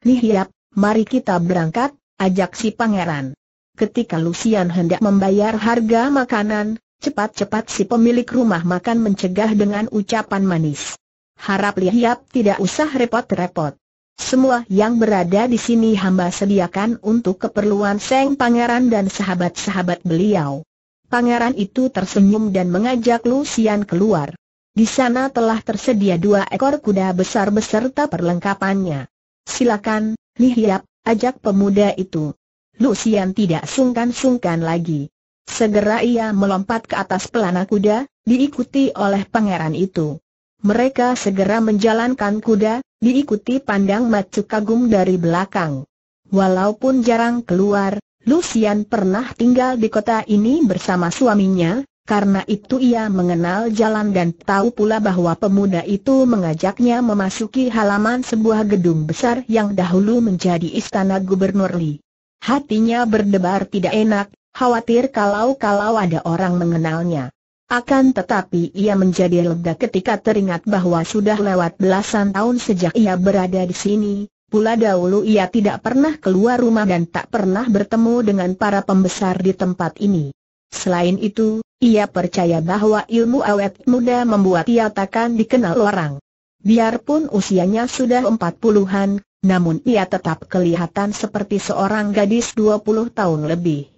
Lihiap, mari kita berangkat, ajak si pangeran. Ketika Lucian hendak membayar harga makanan, cepat-cepat si pemilik rumah makan mencegah dengan ucapan manis. Harap Lihiap tidak usah repot-repot. Semua yang berada di sini hamba sediakan untuk keperluan Seng Pangeran dan sahabat-sahabat beliau. Pangeran itu tersenyum dan mengajak Lucian keluar. Di sana telah tersedia dua ekor kuda besar beserta perlengkapannya. Silakan, lihat, ajak pemuda itu. Lucian tidak sungkan-sungkan lagi. Segera ia melompat ke atas pelana kuda, diikuti oleh pangeran itu. Mereka segera menjalankan kuda, diikuti pandang macu kagum dari belakang. Walaupun jarang keluar, Lucian pernah tinggal di kota ini bersama suaminya, karena itu ia mengenal jalan dan tahu pula bahwa pemuda itu mengajaknya memasuki halaman sebuah gedung besar yang dahulu menjadi istana gubernur Li. Hatinya berdebar tidak enak, khawatir kalau-kalau ada orang mengenalnya. Akan tetapi ia menjadi lega ketika teringat bahwa sudah lewat belasan tahun sejak ia berada di sini, Pula dahulu ia tidak pernah keluar rumah dan tak pernah bertemu dengan para pembesar di tempat ini. Selain itu, ia percaya bahwa ilmu awet muda membuat ia takkan dikenal orang. Biarpun usianya sudah empat puluhan, namun ia tetap kelihatan seperti seorang gadis dua puluh tahun lebih.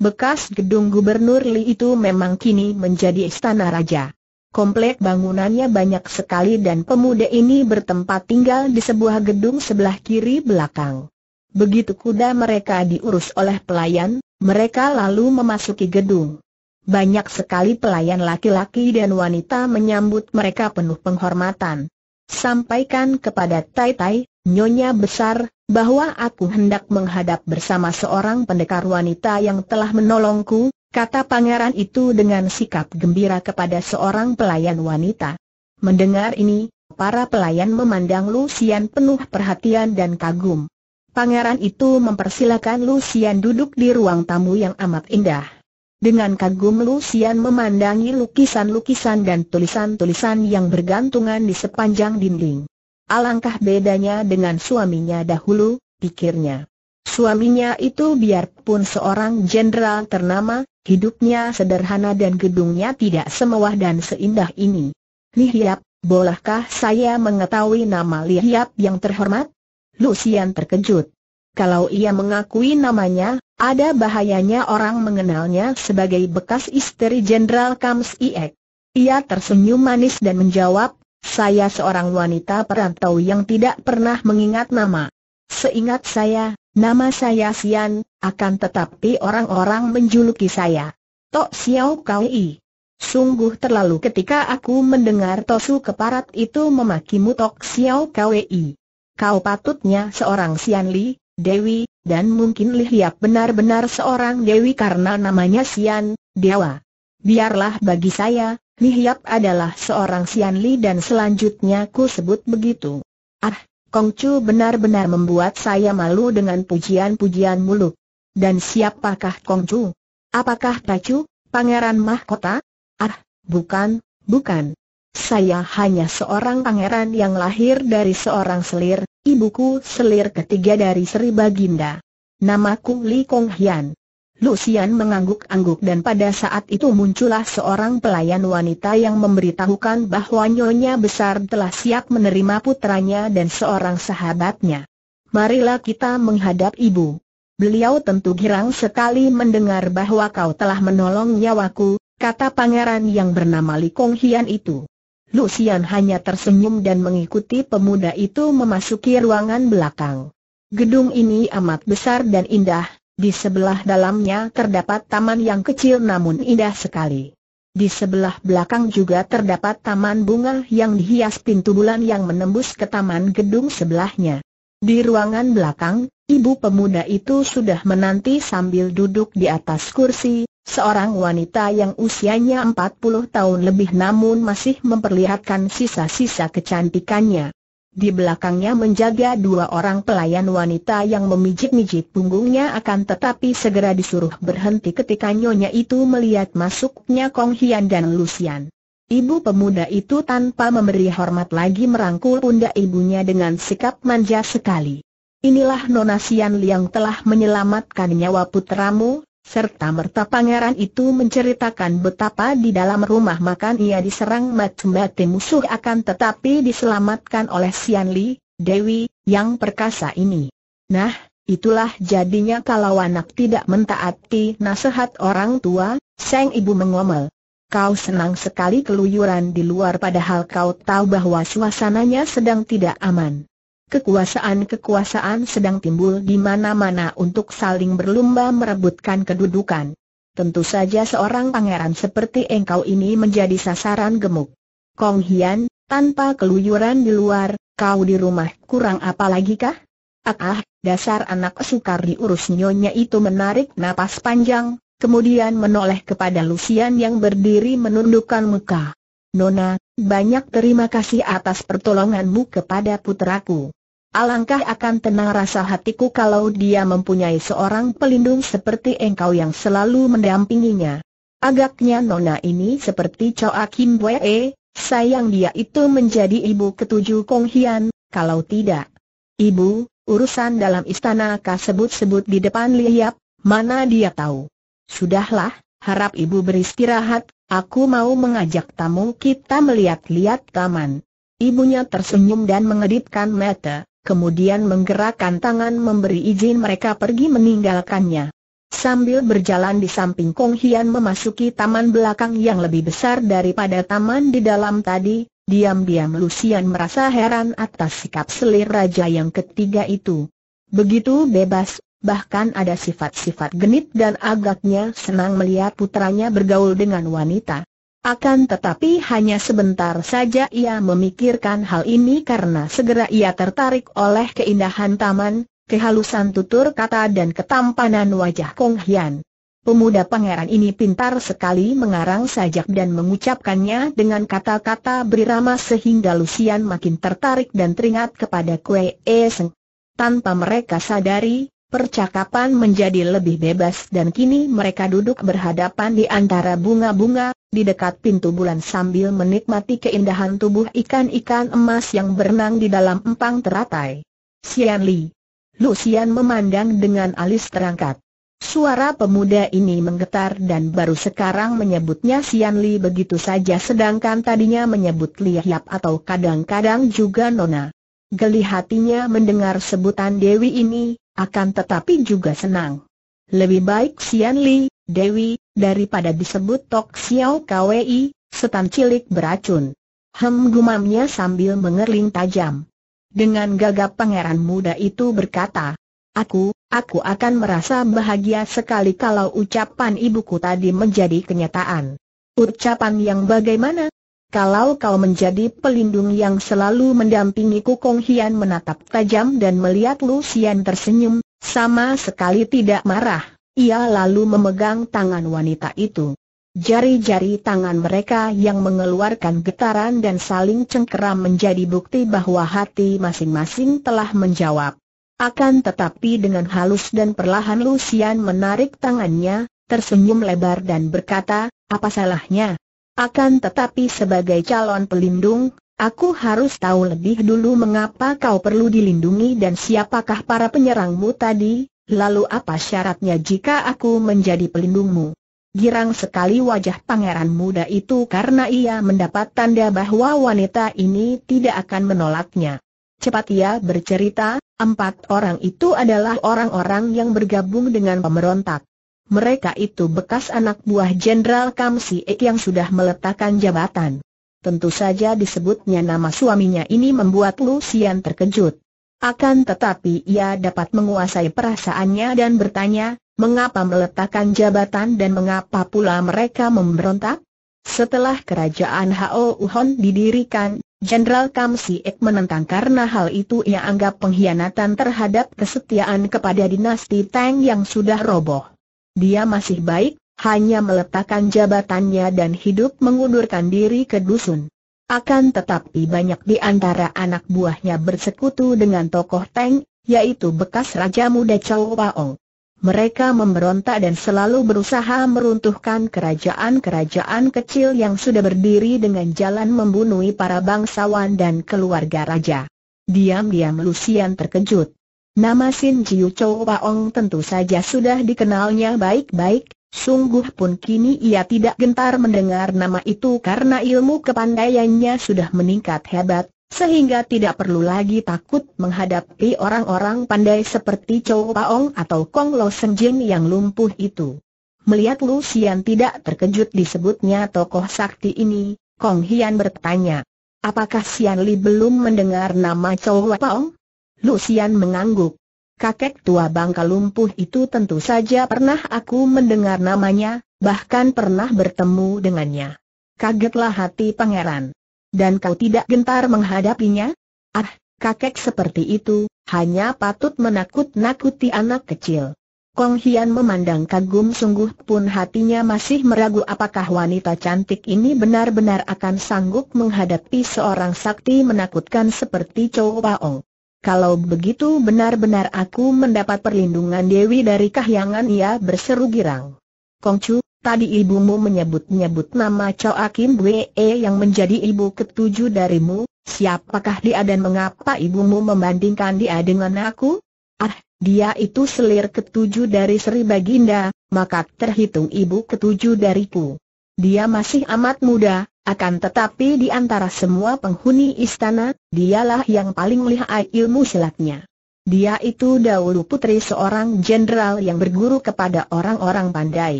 Bekas gedung gubernur Li itu memang kini menjadi istana raja. Komplek bangunannya banyak sekali dan pemuda ini bertempat tinggal di sebuah gedung sebelah kiri belakang. Begitu kuda mereka diurus oleh pelayan, mereka lalu memasuki gedung. Banyak sekali pelayan laki-laki dan wanita menyambut mereka penuh penghormatan. Sampaikan kepada Tai Tai, Nyonya Besar, bahwa aku hendak menghadap bersama seorang pendekar wanita yang telah menolongku, kata pangeran itu dengan sikap gembira kepada seorang pelayan wanita. Mendengar ini, para pelayan memandang Lucian penuh perhatian dan kagum. Pangeran itu mempersilakan Lucian duduk di ruang tamu yang amat indah. Dengan kagum Lucian memandangi lukisan-lukisan dan tulisan-tulisan yang bergantungan di sepanjang dinding. Alangkah bedanya dengan suaminya dahulu, pikirnya. Suaminya itu biarpun seorang jenderal ternama, hidupnya sederhana dan gedungnya tidak semewah dan seindah ini. Lihiap, bolehkah saya mengetahui nama Lihiap yang terhormat? Lucian terkejut. Kalau ia mengakui namanya, ada bahayanya orang mengenalnya sebagai bekas istri Jenderal Kams Iek. Ia tersenyum manis dan menjawab, saya seorang wanita perantau yang tidak pernah mengingat nama. Seingat saya, nama saya Sian, akan tetapi orang-orang menjuluki saya. Tok Xiao Kui. Sungguh terlalu ketika aku mendengar Tosu Keparat itu memakimu Tok Xiao Kui. Kau patutnya seorang Sian Li, Dewi, dan mungkin Lihiap benar-benar seorang Dewi karena namanya Sian, Dewa. Biarlah bagi saya, Lihiap adalah seorang Sian Li dan selanjutnya ku sebut begitu. Ah, Kong Chu benar-benar membuat saya malu dengan pujian-pujian muluk. Dan siapakah Kong Chu? Apakah Pacu, pangeran mahkota? Ah, bukan, bukan. Saya hanya seorang pangeran yang lahir dari seorang selir, Ibuku selir ketiga dari Sri Baginda. Namaku Li Kong Hian. Lucian mengangguk-angguk dan pada saat itu muncullah seorang pelayan wanita yang memberitahukan bahwa Nyonya Besar telah siap menerima putranya dan seorang sahabatnya. Marilah kita menghadap ibu. Beliau tentu girang sekali mendengar bahwa kau telah menolong nyawaku, kata pangeran yang bernama Li Kong Hian itu. Lucian hanya tersenyum dan mengikuti pemuda itu memasuki ruangan belakang. Gedung ini amat besar dan indah, di sebelah dalamnya terdapat taman yang kecil namun indah sekali. Di sebelah belakang juga terdapat taman bunga yang dihias pintu bulan yang menembus ke taman gedung sebelahnya. Di ruangan belakang, ibu pemuda itu sudah menanti sambil duduk di atas kursi, Seorang wanita yang usianya 40 tahun lebih namun masih memperlihatkan sisa-sisa kecantikannya. Di belakangnya menjaga dua orang pelayan wanita yang memijit-mijit punggungnya akan tetapi segera disuruh berhenti ketika nyonya itu melihat masuknya Kong Hian dan Lucian. Ibu pemuda itu tanpa memberi hormat lagi merangkul pundak ibunya dengan sikap manja sekali. Inilah Nona Sian Liang telah menyelamatkan nyawa putramu, serta merta pangeran itu menceritakan betapa di dalam rumah makan ia diserang mati-mati musuh akan tetapi diselamatkan oleh Sian Li, Dewi, yang perkasa ini. Nah, itulah jadinya kalau anak tidak mentaati nasihat orang tua, sang ibu mengomel. Kau senang sekali keluyuran di luar padahal kau tahu bahwa suasananya sedang tidak aman kekuasaan-kekuasaan sedang timbul di mana-mana untuk saling berlumba merebutkan kedudukan. Tentu saja seorang pangeran seperti engkau ini menjadi sasaran gemuk. Kong Hian, tanpa keluyuran di luar, kau di rumah kurang apa lagi kah? Ah, ah, dasar anak sukar diurus nyonya itu menarik napas panjang, kemudian menoleh kepada Lucian yang berdiri menundukkan muka. Nona, banyak terima kasih atas pertolonganmu kepada puteraku. Alangkah akan tenang rasa hatiku kalau dia mempunyai seorang pelindung seperti engkau yang selalu mendampinginya. Agaknya nona ini seperti Choa Kim Wee, sayang dia itu menjadi ibu ketujuh Kong Hian, kalau tidak. Ibu, urusan dalam istana kasebut-sebut di depan Liap, mana dia tahu. Sudahlah, harap ibu beristirahat, aku mau mengajak tamu kita melihat-lihat taman. Ibunya tersenyum dan mengedipkan mata kemudian menggerakkan tangan memberi izin mereka pergi meninggalkannya. Sambil berjalan di samping Kong Hian memasuki taman belakang yang lebih besar daripada taman di dalam tadi, diam-diam Lucian merasa heran atas sikap selir raja yang ketiga itu. Begitu bebas, bahkan ada sifat-sifat genit dan agaknya senang melihat putranya bergaul dengan wanita. Akan tetapi hanya sebentar saja ia memikirkan hal ini karena segera ia tertarik oleh keindahan taman, kehalusan tutur kata dan ketampanan wajah Kong Hian. Pemuda pangeran ini pintar sekali mengarang sajak dan mengucapkannya dengan kata-kata berirama sehingga Lucian makin tertarik dan teringat kepada Kue Eseng. Tanpa mereka sadari, Percakapan menjadi lebih bebas dan kini mereka duduk berhadapan di antara bunga-bunga, di dekat pintu bulan sambil menikmati keindahan tubuh ikan-ikan emas yang berenang di dalam empang teratai. Sian Li. Lucian memandang dengan alis terangkat. Suara pemuda ini menggetar dan baru sekarang menyebutnya Sian Li begitu saja sedangkan tadinya menyebut Yap atau kadang-kadang juga Nona. Geli hatinya mendengar sebutan Dewi ini, akan tetapi juga senang. Lebih baik Sian Li, Dewi, daripada disebut Tok Xiao Kwei, setan cilik beracun. Hem gumamnya sambil mengerling tajam. Dengan gagap pangeran muda itu berkata, Aku, aku akan merasa bahagia sekali kalau ucapan ibuku tadi menjadi kenyataan. Ucapan yang bagaimana? Kalau kau menjadi pelindung yang selalu mendampingiku, Kong Hian menatap tajam dan melihat Lu tersenyum, sama sekali tidak marah. Ia lalu memegang tangan wanita itu. Jari-jari tangan mereka yang mengeluarkan getaran dan saling cengkeram menjadi bukti bahwa hati masing-masing telah menjawab. Akan tetapi dengan halus dan perlahan Lucian menarik tangannya, tersenyum lebar dan berkata, apa salahnya? Akan tetapi sebagai calon pelindung, aku harus tahu lebih dulu mengapa kau perlu dilindungi dan siapakah para penyerangmu tadi, lalu apa syaratnya jika aku menjadi pelindungmu. Girang sekali wajah pangeran muda itu karena ia mendapat tanda bahwa wanita ini tidak akan menolaknya. Cepat ia bercerita, empat orang itu adalah orang-orang yang bergabung dengan pemberontak mereka itu bekas anak buah Jenderal Kam Ek yang sudah meletakkan jabatan. Tentu saja disebutnya nama suaminya ini membuat Lucian terkejut. Akan tetapi ia dapat menguasai perasaannya dan bertanya, mengapa meletakkan jabatan dan mengapa pula mereka memberontak? Setelah kerajaan Hao Uhon didirikan, Jenderal Kam Ek menentang karena hal itu ia anggap pengkhianatan terhadap kesetiaan kepada dinasti Tang yang sudah roboh. Dia masih baik, hanya meletakkan jabatannya dan hidup mengundurkan diri ke dusun. Akan tetapi banyak di antara anak buahnya bersekutu dengan tokoh Teng, yaitu bekas Raja Muda Chow Pao. Mereka memberontak dan selalu berusaha meruntuhkan kerajaan-kerajaan kecil yang sudah berdiri dengan jalan membunuh para bangsawan dan keluarga raja. Diam-diam Lucian terkejut. Nama Sin Jiu Chou Paong tentu saja sudah dikenalnya baik-baik, sungguh pun kini ia tidak gentar mendengar nama itu karena ilmu kepandaiannya sudah meningkat hebat, sehingga tidak perlu lagi takut menghadapi orang-orang pandai seperti Chou Paong atau Kong Lo Senjing yang lumpuh itu. Melihat Lu Xian tidak terkejut disebutnya tokoh sakti ini, Kong Hian bertanya, apakah Xian Li belum mendengar nama Chow Paong? Lucian mengangguk. Kakek tua bangka lumpuh itu tentu saja pernah aku mendengar namanya, bahkan pernah bertemu dengannya. Kagetlah hati pangeran. Dan kau tidak gentar menghadapinya? Ah, kakek seperti itu, hanya patut menakut-nakuti anak kecil. Kong Hian memandang kagum sungguh pun hatinya masih meragu apakah wanita cantik ini benar-benar akan sanggup menghadapi seorang sakti menakutkan seperti Chow Paong. Kalau begitu benar-benar aku mendapat perlindungan Dewi dari kahyangan ia berseru girang. Kongcu, tadi ibumu menyebut-nyebut nama Choa Kim Wee yang menjadi ibu ketujuh darimu, siapakah dia dan mengapa ibumu membandingkan dia dengan aku? Ah, dia itu selir ketujuh dari Sri Baginda, maka terhitung ibu ketujuh dariku. Dia masih amat muda, akan tetapi di antara semua penghuni istana, dialah yang paling lihai ilmu silatnya. Dia itu dahulu putri seorang jenderal yang berguru kepada orang-orang pandai.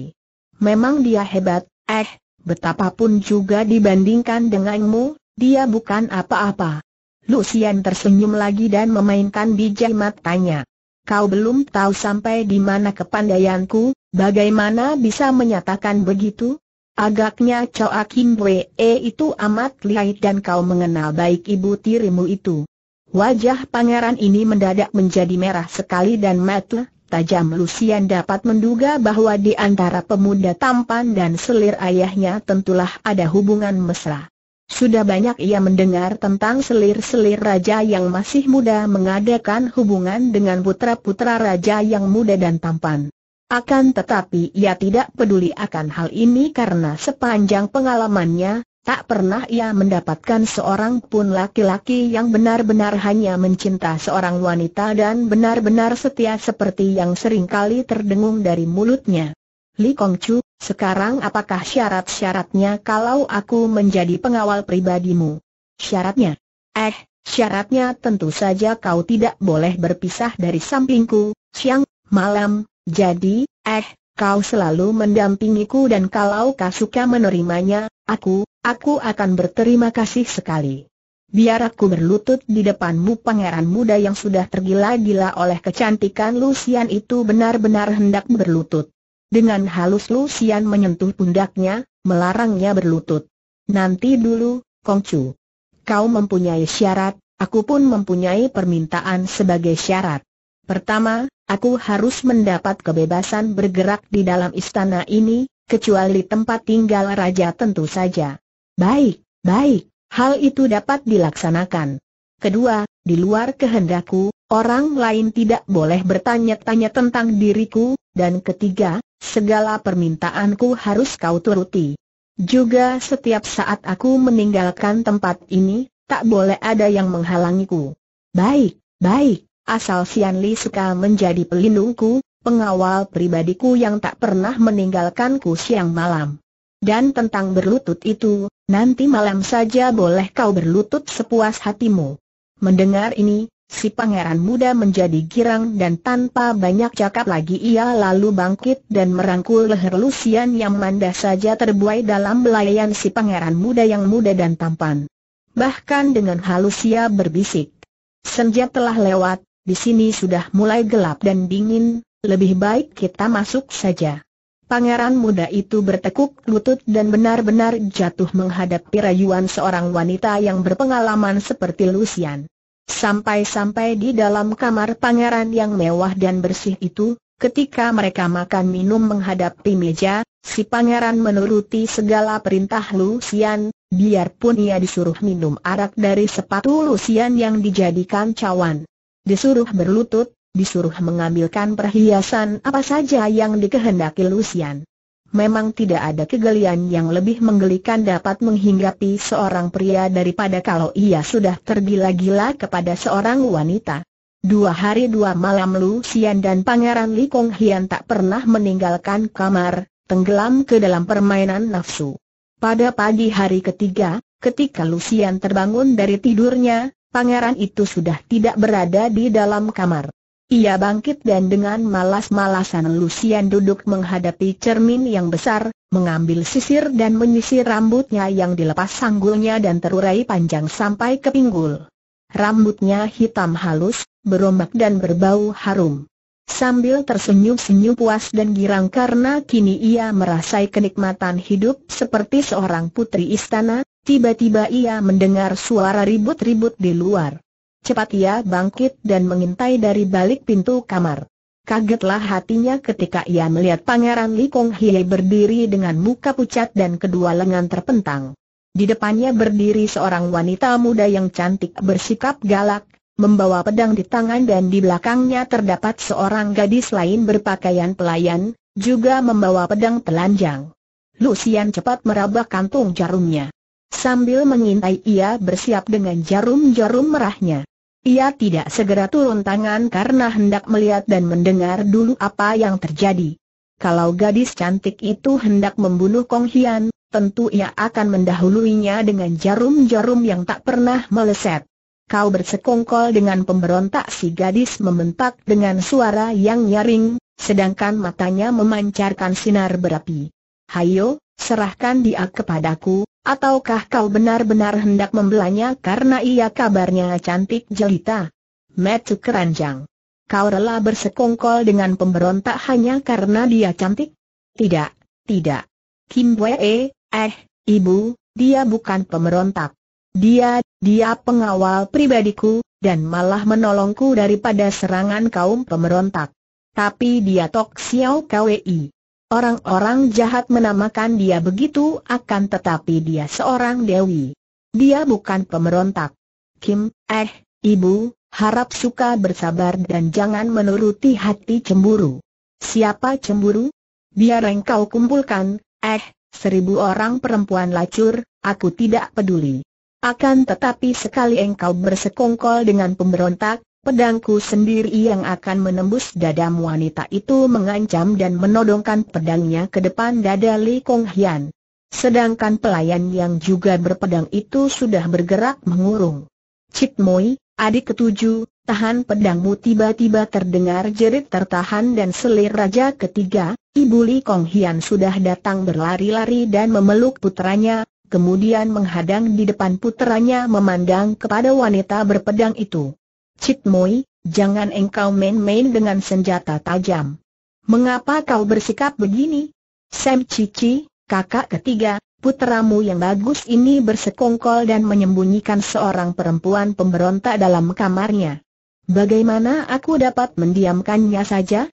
Memang dia hebat, eh, betapapun juga dibandingkan denganmu, dia bukan apa-apa. Lucian tersenyum lagi dan memainkan bijak matanya. Kau belum tahu sampai di mana kepandaianku, bagaimana bisa menyatakan begitu? Agaknya Chow Akin Wee eh, itu amat lihai dan kau mengenal baik ibu tirimu itu. Wajah pangeran ini mendadak menjadi merah sekali dan mata tajam Lucian dapat menduga bahwa di antara pemuda tampan dan selir ayahnya tentulah ada hubungan mesra. Sudah banyak ia mendengar tentang selir-selir raja yang masih muda mengadakan hubungan dengan putra-putra raja yang muda dan tampan. Akan tetapi ia tidak peduli akan hal ini karena sepanjang pengalamannya, tak pernah ia mendapatkan seorang pun laki-laki yang benar-benar hanya mencinta seorang wanita dan benar-benar setia seperti yang sering kali terdengung dari mulutnya. Li Kongchu, sekarang apakah syarat-syaratnya kalau aku menjadi pengawal pribadimu? Syaratnya? Eh, syaratnya tentu saja kau tidak boleh berpisah dari sampingku, siang, malam, jadi, eh, kau selalu mendampingiku dan kalau kau suka menerimanya, aku, aku akan berterima kasih sekali. Biar aku berlutut di depanmu pangeran muda yang sudah tergila-gila oleh kecantikan Lucian itu benar-benar hendak berlutut. Dengan halus Lucian menyentuh pundaknya, melarangnya berlutut. Nanti dulu, Kongcu. Kau mempunyai syarat, aku pun mempunyai permintaan sebagai syarat. Pertama, Aku harus mendapat kebebasan bergerak di dalam istana ini, kecuali tempat tinggal raja tentu saja. Baik, baik, hal itu dapat dilaksanakan. Kedua, di luar kehendakku, orang lain tidak boleh bertanya-tanya tentang diriku, dan ketiga, segala permintaanku harus kau turuti. Juga setiap saat aku meninggalkan tempat ini, tak boleh ada yang menghalangiku. Baik, baik, asal Sian Li suka menjadi pelindungku, pengawal pribadiku yang tak pernah meninggalkanku siang malam. Dan tentang berlutut itu, nanti malam saja boleh kau berlutut sepuas hatimu. Mendengar ini, si pangeran muda menjadi girang dan tanpa banyak cakap lagi ia lalu bangkit dan merangkul leher Lucian yang manda saja terbuai dalam belayan si pangeran muda yang muda dan tampan. Bahkan dengan halus ia berbisik. Senja telah lewat, di sini sudah mulai gelap dan dingin, lebih baik kita masuk saja. Pangeran muda itu bertekuk lutut dan benar-benar jatuh menghadapi rayuan seorang wanita yang berpengalaman seperti Lucian. Sampai-sampai di dalam kamar pangeran yang mewah dan bersih itu, ketika mereka makan minum menghadapi meja, si pangeran menuruti segala perintah Lucian, biarpun ia disuruh minum arak dari sepatu Lucian yang dijadikan cawan disuruh berlutut, disuruh mengambilkan perhiasan apa saja yang dikehendaki Lucian. Memang tidak ada kegelian yang lebih menggelikan dapat menghinggapi seorang pria daripada kalau ia sudah tergila-gila kepada seorang wanita. Dua hari dua malam Lucian dan Pangeran Li Kong Hian tak pernah meninggalkan kamar, tenggelam ke dalam permainan nafsu. Pada pagi hari ketiga, ketika Lucian terbangun dari tidurnya, pangeran itu sudah tidak berada di dalam kamar. Ia bangkit dan dengan malas-malasan Lucian duduk menghadapi cermin yang besar, mengambil sisir dan menyisir rambutnya yang dilepas sanggulnya dan terurai panjang sampai ke pinggul. Rambutnya hitam halus, berombak dan berbau harum. Sambil tersenyum-senyum puas dan girang karena kini ia merasai kenikmatan hidup seperti seorang putri istana, Tiba-tiba ia mendengar suara ribut-ribut di luar. Cepat ia bangkit dan mengintai dari balik pintu kamar. Kagetlah hatinya ketika ia melihat Pangeran Li Kong Hie berdiri dengan muka pucat dan kedua lengan terpentang. Di depannya berdiri seorang wanita muda yang cantik bersikap galak, membawa pedang di tangan dan di belakangnya terdapat seorang gadis lain berpakaian pelayan, juga membawa pedang telanjang. Lucian cepat meraba kantung jarumnya. Sambil mengintai ia bersiap dengan jarum-jarum merahnya. Ia tidak segera turun tangan karena hendak melihat dan mendengar dulu apa yang terjadi. Kalau gadis cantik itu hendak membunuh Kong Hian, tentu ia akan mendahuluinya dengan jarum-jarum yang tak pernah meleset. Kau bersekongkol dengan pemberontak si gadis membentak dengan suara yang nyaring, sedangkan matanya memancarkan sinar berapi. Hayo, serahkan dia kepadaku, Ataukah kau benar-benar hendak membelanya karena ia kabarnya cantik jelita? Metu keranjang. Kau rela bersekongkol dengan pemberontak hanya karena dia cantik? Tidak, tidak. Kim Wee, eh, ibu, dia bukan pemberontak. Dia, dia pengawal pribadiku, dan malah menolongku daripada serangan kaum pemberontak. Tapi dia Tok siau Kwei. Orang-orang jahat menamakan dia begitu akan tetapi dia seorang dewi. Dia bukan pemberontak. Kim, eh, ibu, harap suka bersabar dan jangan menuruti hati cemburu. Siapa cemburu? Biar engkau kumpulkan, eh, seribu orang perempuan lacur, aku tidak peduli. Akan tetapi sekali engkau bersekongkol dengan pemberontak, Pedangku sendiri yang akan menembus dada wanita itu mengancam dan menodongkan pedangnya ke depan dada Li Kong Hian. Sedangkan pelayan yang juga berpedang itu sudah bergerak mengurung. Cik Moi, adik ketujuh, tahan pedangmu tiba-tiba terdengar jerit tertahan dan selir raja ketiga, Ibu Li Kong Hian sudah datang berlari-lari dan memeluk putranya, kemudian menghadang di depan putranya memandang kepada wanita berpedang itu. Cip Mui, jangan engkau main-main dengan senjata tajam. Mengapa kau bersikap begini? Sam Cici, kakak ketiga, putramu yang bagus ini bersekongkol dan menyembunyikan seorang perempuan pemberontak dalam kamarnya. Bagaimana aku dapat mendiamkannya saja?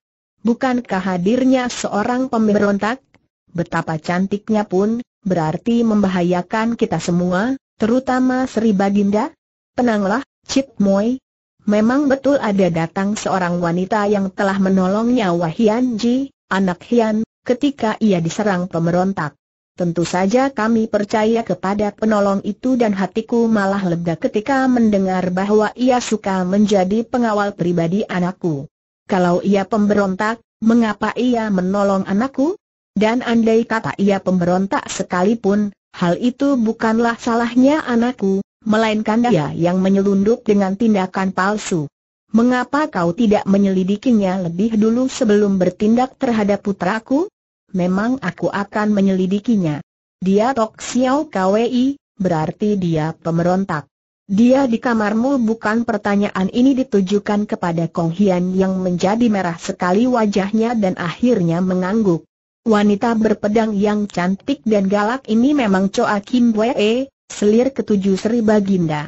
Bukankah hadirnya seorang pemberontak? Betapa cantiknya pun, berarti membahayakan kita semua, terutama Sri Baginda? Tenanglah, Cip Moy. Memang betul ada datang seorang wanita yang telah menolong nyawa Hian Ji, anak Hian, ketika ia diserang pemberontak. Tentu saja kami percaya kepada penolong itu dan hatiku malah lega ketika mendengar bahwa ia suka menjadi pengawal pribadi anakku. Kalau ia pemberontak, mengapa ia menolong anakku? Dan andai kata ia pemberontak sekalipun, hal itu bukanlah salahnya anakku, melainkan dia yang menyelundup dengan tindakan palsu. Mengapa kau tidak menyelidikinya lebih dulu sebelum bertindak terhadap putraku? Memang aku akan menyelidikinya. Dia Tok Xiao Kwei, berarti dia pemberontak. Dia di kamarmu bukan pertanyaan ini ditujukan kepada Kong Hian yang menjadi merah sekali wajahnya dan akhirnya mengangguk. Wanita berpedang yang cantik dan galak ini memang Choa Kim Wee, Selir ketujuh Sri Baginda.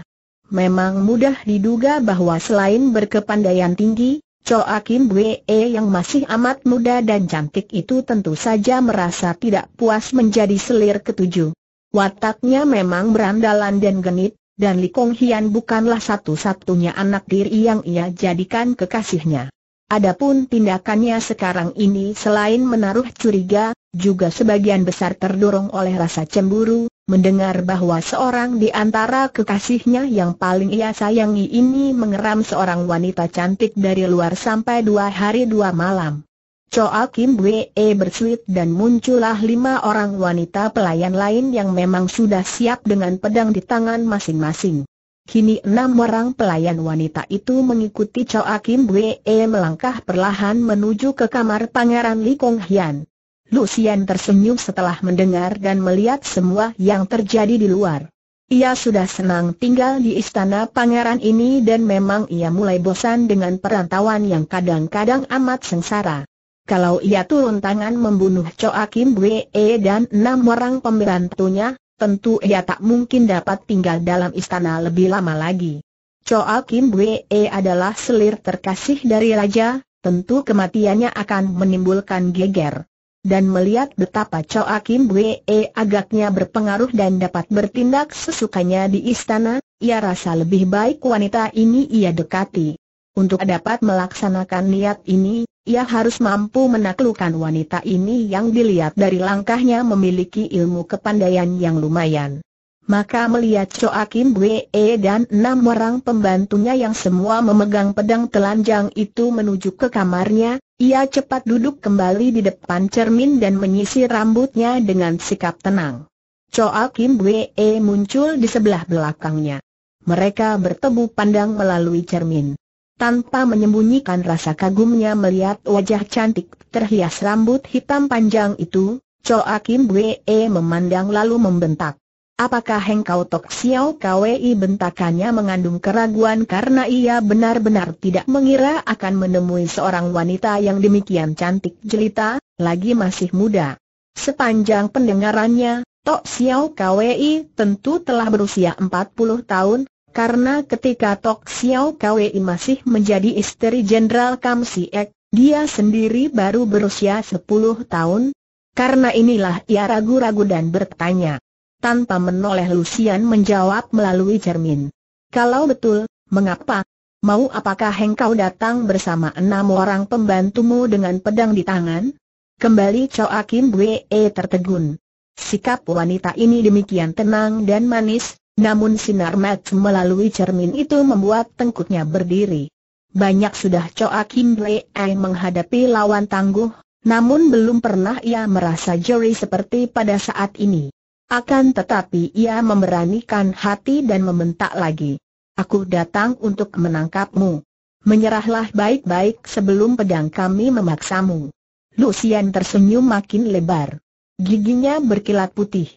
Memang mudah diduga bahwa selain berkepandaian tinggi, Choa Kim Bwee yang masih amat muda dan cantik itu tentu saja merasa tidak puas menjadi selir ketujuh. Wataknya memang berandalan dan genit, dan Li Kong Hian bukanlah satu-satunya anak diri yang ia jadikan kekasihnya. Adapun tindakannya sekarang ini selain menaruh curiga, juga sebagian besar terdorong oleh rasa cemburu, Mendengar bahwa seorang di antara kekasihnya yang paling ia sayangi ini mengeram seorang wanita cantik dari luar sampai dua hari dua malam. Choa Kim Wee e bersuit dan muncullah lima orang wanita pelayan lain yang memang sudah siap dengan pedang di tangan masing-masing. Kini enam orang pelayan wanita itu mengikuti Choa Kim Wee e melangkah perlahan menuju ke kamar Pangeran Li Kong Hian. Lucian tersenyum setelah mendengar dan melihat semua yang terjadi di luar. Ia sudah senang tinggal di istana pangeran ini dan memang ia mulai bosan dengan perantauan yang kadang-kadang amat sengsara. Kalau ia turun tangan membunuh Choa Kim e dan enam orang pemberantunya, tentu ia tak mungkin dapat tinggal dalam istana lebih lama lagi. Choa Kim e adalah selir terkasih dari raja, tentu kematiannya akan menimbulkan geger dan melihat betapa Choa Kim Wee agaknya berpengaruh dan dapat bertindak sesukanya di istana, ia rasa lebih baik wanita ini ia dekati. Untuk dapat melaksanakan niat ini, ia harus mampu menaklukkan wanita ini yang dilihat dari langkahnya memiliki ilmu kepandaian yang lumayan. Maka melihat Choakim Bwe dan enam orang pembantunya yang semua memegang pedang telanjang itu menuju ke kamarnya, ia cepat duduk kembali di depan cermin dan menyisir rambutnya dengan sikap tenang. Choa Kim Bwe muncul di sebelah belakangnya. Mereka bertemu pandang melalui cermin. Tanpa menyembunyikan rasa kagumnya melihat wajah cantik terhias rambut hitam panjang itu, Choa Kim Bwe memandang lalu membentak. Apakah hengkau Tok Xiao Kwei bentakannya mengandung keraguan karena ia benar-benar tidak mengira akan menemui seorang wanita yang demikian cantik jelita, lagi masih muda. Sepanjang pendengarannya, Tok Xiao Kwei tentu telah berusia 40 tahun, karena ketika Tok Xiao Kwei masih menjadi istri Jenderal Kam Siek, dia sendiri baru berusia 10 tahun. Karena inilah ia ragu-ragu dan bertanya tanpa menoleh Lucian menjawab melalui cermin. Kalau betul, mengapa? Mau apakah engkau datang bersama enam orang pembantumu dengan pedang di tangan? Kembali Choa Kim Bwe tertegun. Sikap wanita ini demikian tenang dan manis, namun sinar mat melalui cermin itu membuat tengkuknya berdiri. Banyak sudah Choa Kim Bwe menghadapi lawan tangguh, namun belum pernah ia merasa jeri seperti pada saat ini. Akan tetapi ia memberanikan hati dan membentak lagi. Aku datang untuk menangkapmu. Menyerahlah baik-baik sebelum pedang kami memaksamu. Lucian tersenyum makin lebar. Giginya berkilat putih.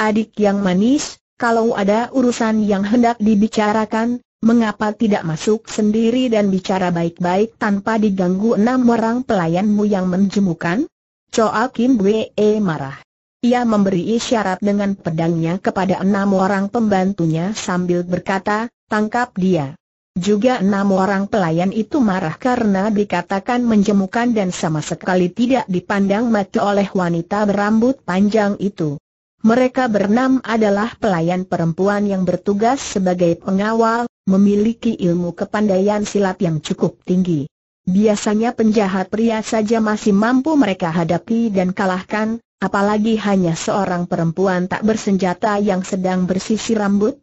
Adik yang manis, kalau ada urusan yang hendak dibicarakan, mengapa tidak masuk sendiri dan bicara baik-baik tanpa diganggu enam orang pelayanmu yang menjemukan? Choa Kim Wee e marah. Ia memberi isyarat dengan pedangnya kepada enam orang pembantunya sambil berkata, tangkap dia. Juga enam orang pelayan itu marah karena dikatakan menjemukan dan sama sekali tidak dipandang mati oleh wanita berambut panjang itu. Mereka bernam adalah pelayan perempuan yang bertugas sebagai pengawal, memiliki ilmu kepandaian silat yang cukup tinggi. Biasanya penjahat pria saja masih mampu mereka hadapi dan kalahkan, apalagi hanya seorang perempuan tak bersenjata yang sedang bersisir rambut?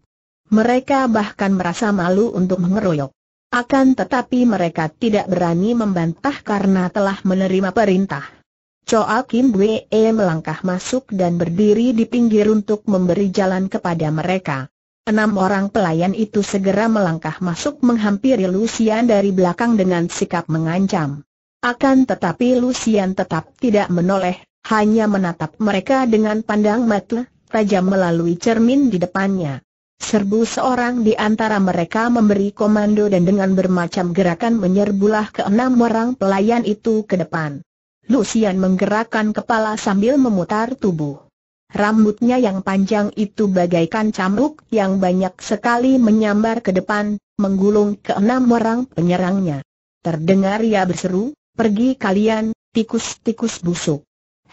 Mereka bahkan merasa malu untuk mengeroyok. Akan tetapi mereka tidak berani membantah karena telah menerima perintah. Choa Kim Wee e melangkah masuk dan berdiri di pinggir untuk memberi jalan kepada mereka. Enam orang pelayan itu segera melangkah masuk menghampiri Lucian dari belakang dengan sikap mengancam. Akan tetapi Lucian tetap tidak menoleh hanya menatap mereka dengan pandang mata, tajam melalui cermin di depannya. Serbu seorang di antara mereka memberi komando dan dengan bermacam gerakan menyerbulah enam orang pelayan itu ke depan. Lucian menggerakkan kepala sambil memutar tubuh. Rambutnya yang panjang itu bagaikan cambuk yang banyak sekali menyambar ke depan, menggulung ke enam orang penyerangnya. Terdengar ia berseru, pergi kalian, tikus-tikus busuk.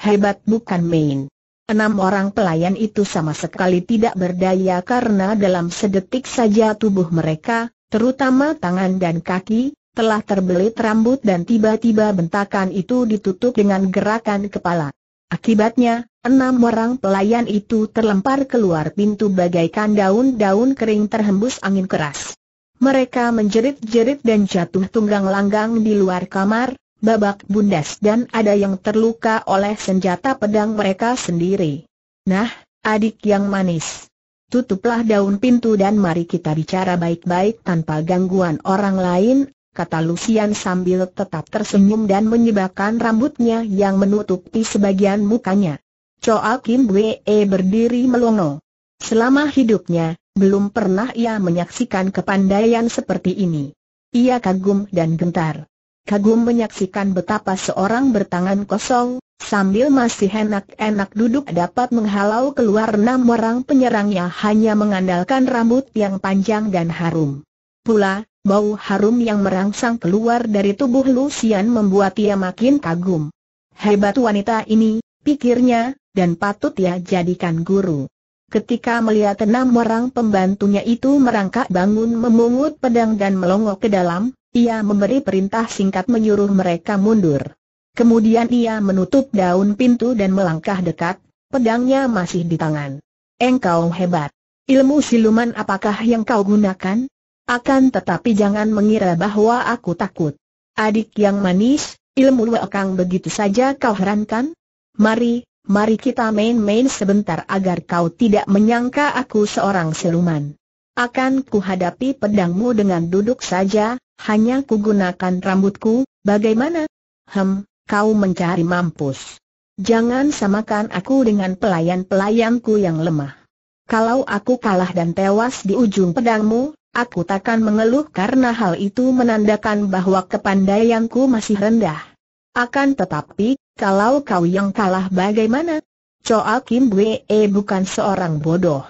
Hebat bukan main. Enam orang pelayan itu sama sekali tidak berdaya karena dalam sedetik saja tubuh mereka, terutama tangan dan kaki, telah terbelit rambut dan tiba-tiba bentakan itu ditutup dengan gerakan kepala. Akibatnya, enam orang pelayan itu terlempar keluar pintu bagaikan daun-daun kering terhembus angin keras. Mereka menjerit-jerit dan jatuh tunggang langgang di luar kamar, babak bundes dan ada yang terluka oleh senjata pedang mereka sendiri. Nah, adik yang manis. Tutuplah daun pintu dan mari kita bicara baik-baik tanpa gangguan orang lain, kata Lucian sambil tetap tersenyum dan menyebabkan rambutnya yang menutupi sebagian mukanya. Choa Kim Wee berdiri melongo. Selama hidupnya, belum pernah ia menyaksikan kepandaian seperti ini. Ia kagum dan gentar kagum menyaksikan betapa seorang bertangan kosong, sambil masih enak-enak duduk dapat menghalau keluar enam orang penyerangnya hanya mengandalkan rambut yang panjang dan harum. Pula, bau harum yang merangsang keluar dari tubuh Lucian membuat ia makin kagum. Hebat wanita ini, pikirnya, dan patut ia jadikan guru. Ketika melihat enam orang pembantunya itu merangkak bangun memungut pedang dan melongok ke dalam, ia memberi perintah singkat menyuruh mereka mundur. Kemudian ia menutup daun pintu dan melangkah dekat, pedangnya masih di tangan. Engkau hebat. Ilmu siluman apakah yang kau gunakan? Akan tetapi jangan mengira bahwa aku takut. Adik yang manis, ilmu lekang begitu saja kau herankan? Mari, mari kita main-main sebentar agar kau tidak menyangka aku seorang siluman. Akan kuhadapi pedangmu dengan duduk saja, hanya gunakan rambutku, bagaimana? Hem, kau mencari mampus. Jangan samakan aku dengan pelayan-pelayanku yang lemah. Kalau aku kalah dan tewas di ujung pedangmu, aku takkan mengeluh karena hal itu menandakan bahwa kepandaianku masih rendah. Akan tetapi, kalau kau yang kalah bagaimana? Choa Kim Wee bukan seorang bodoh.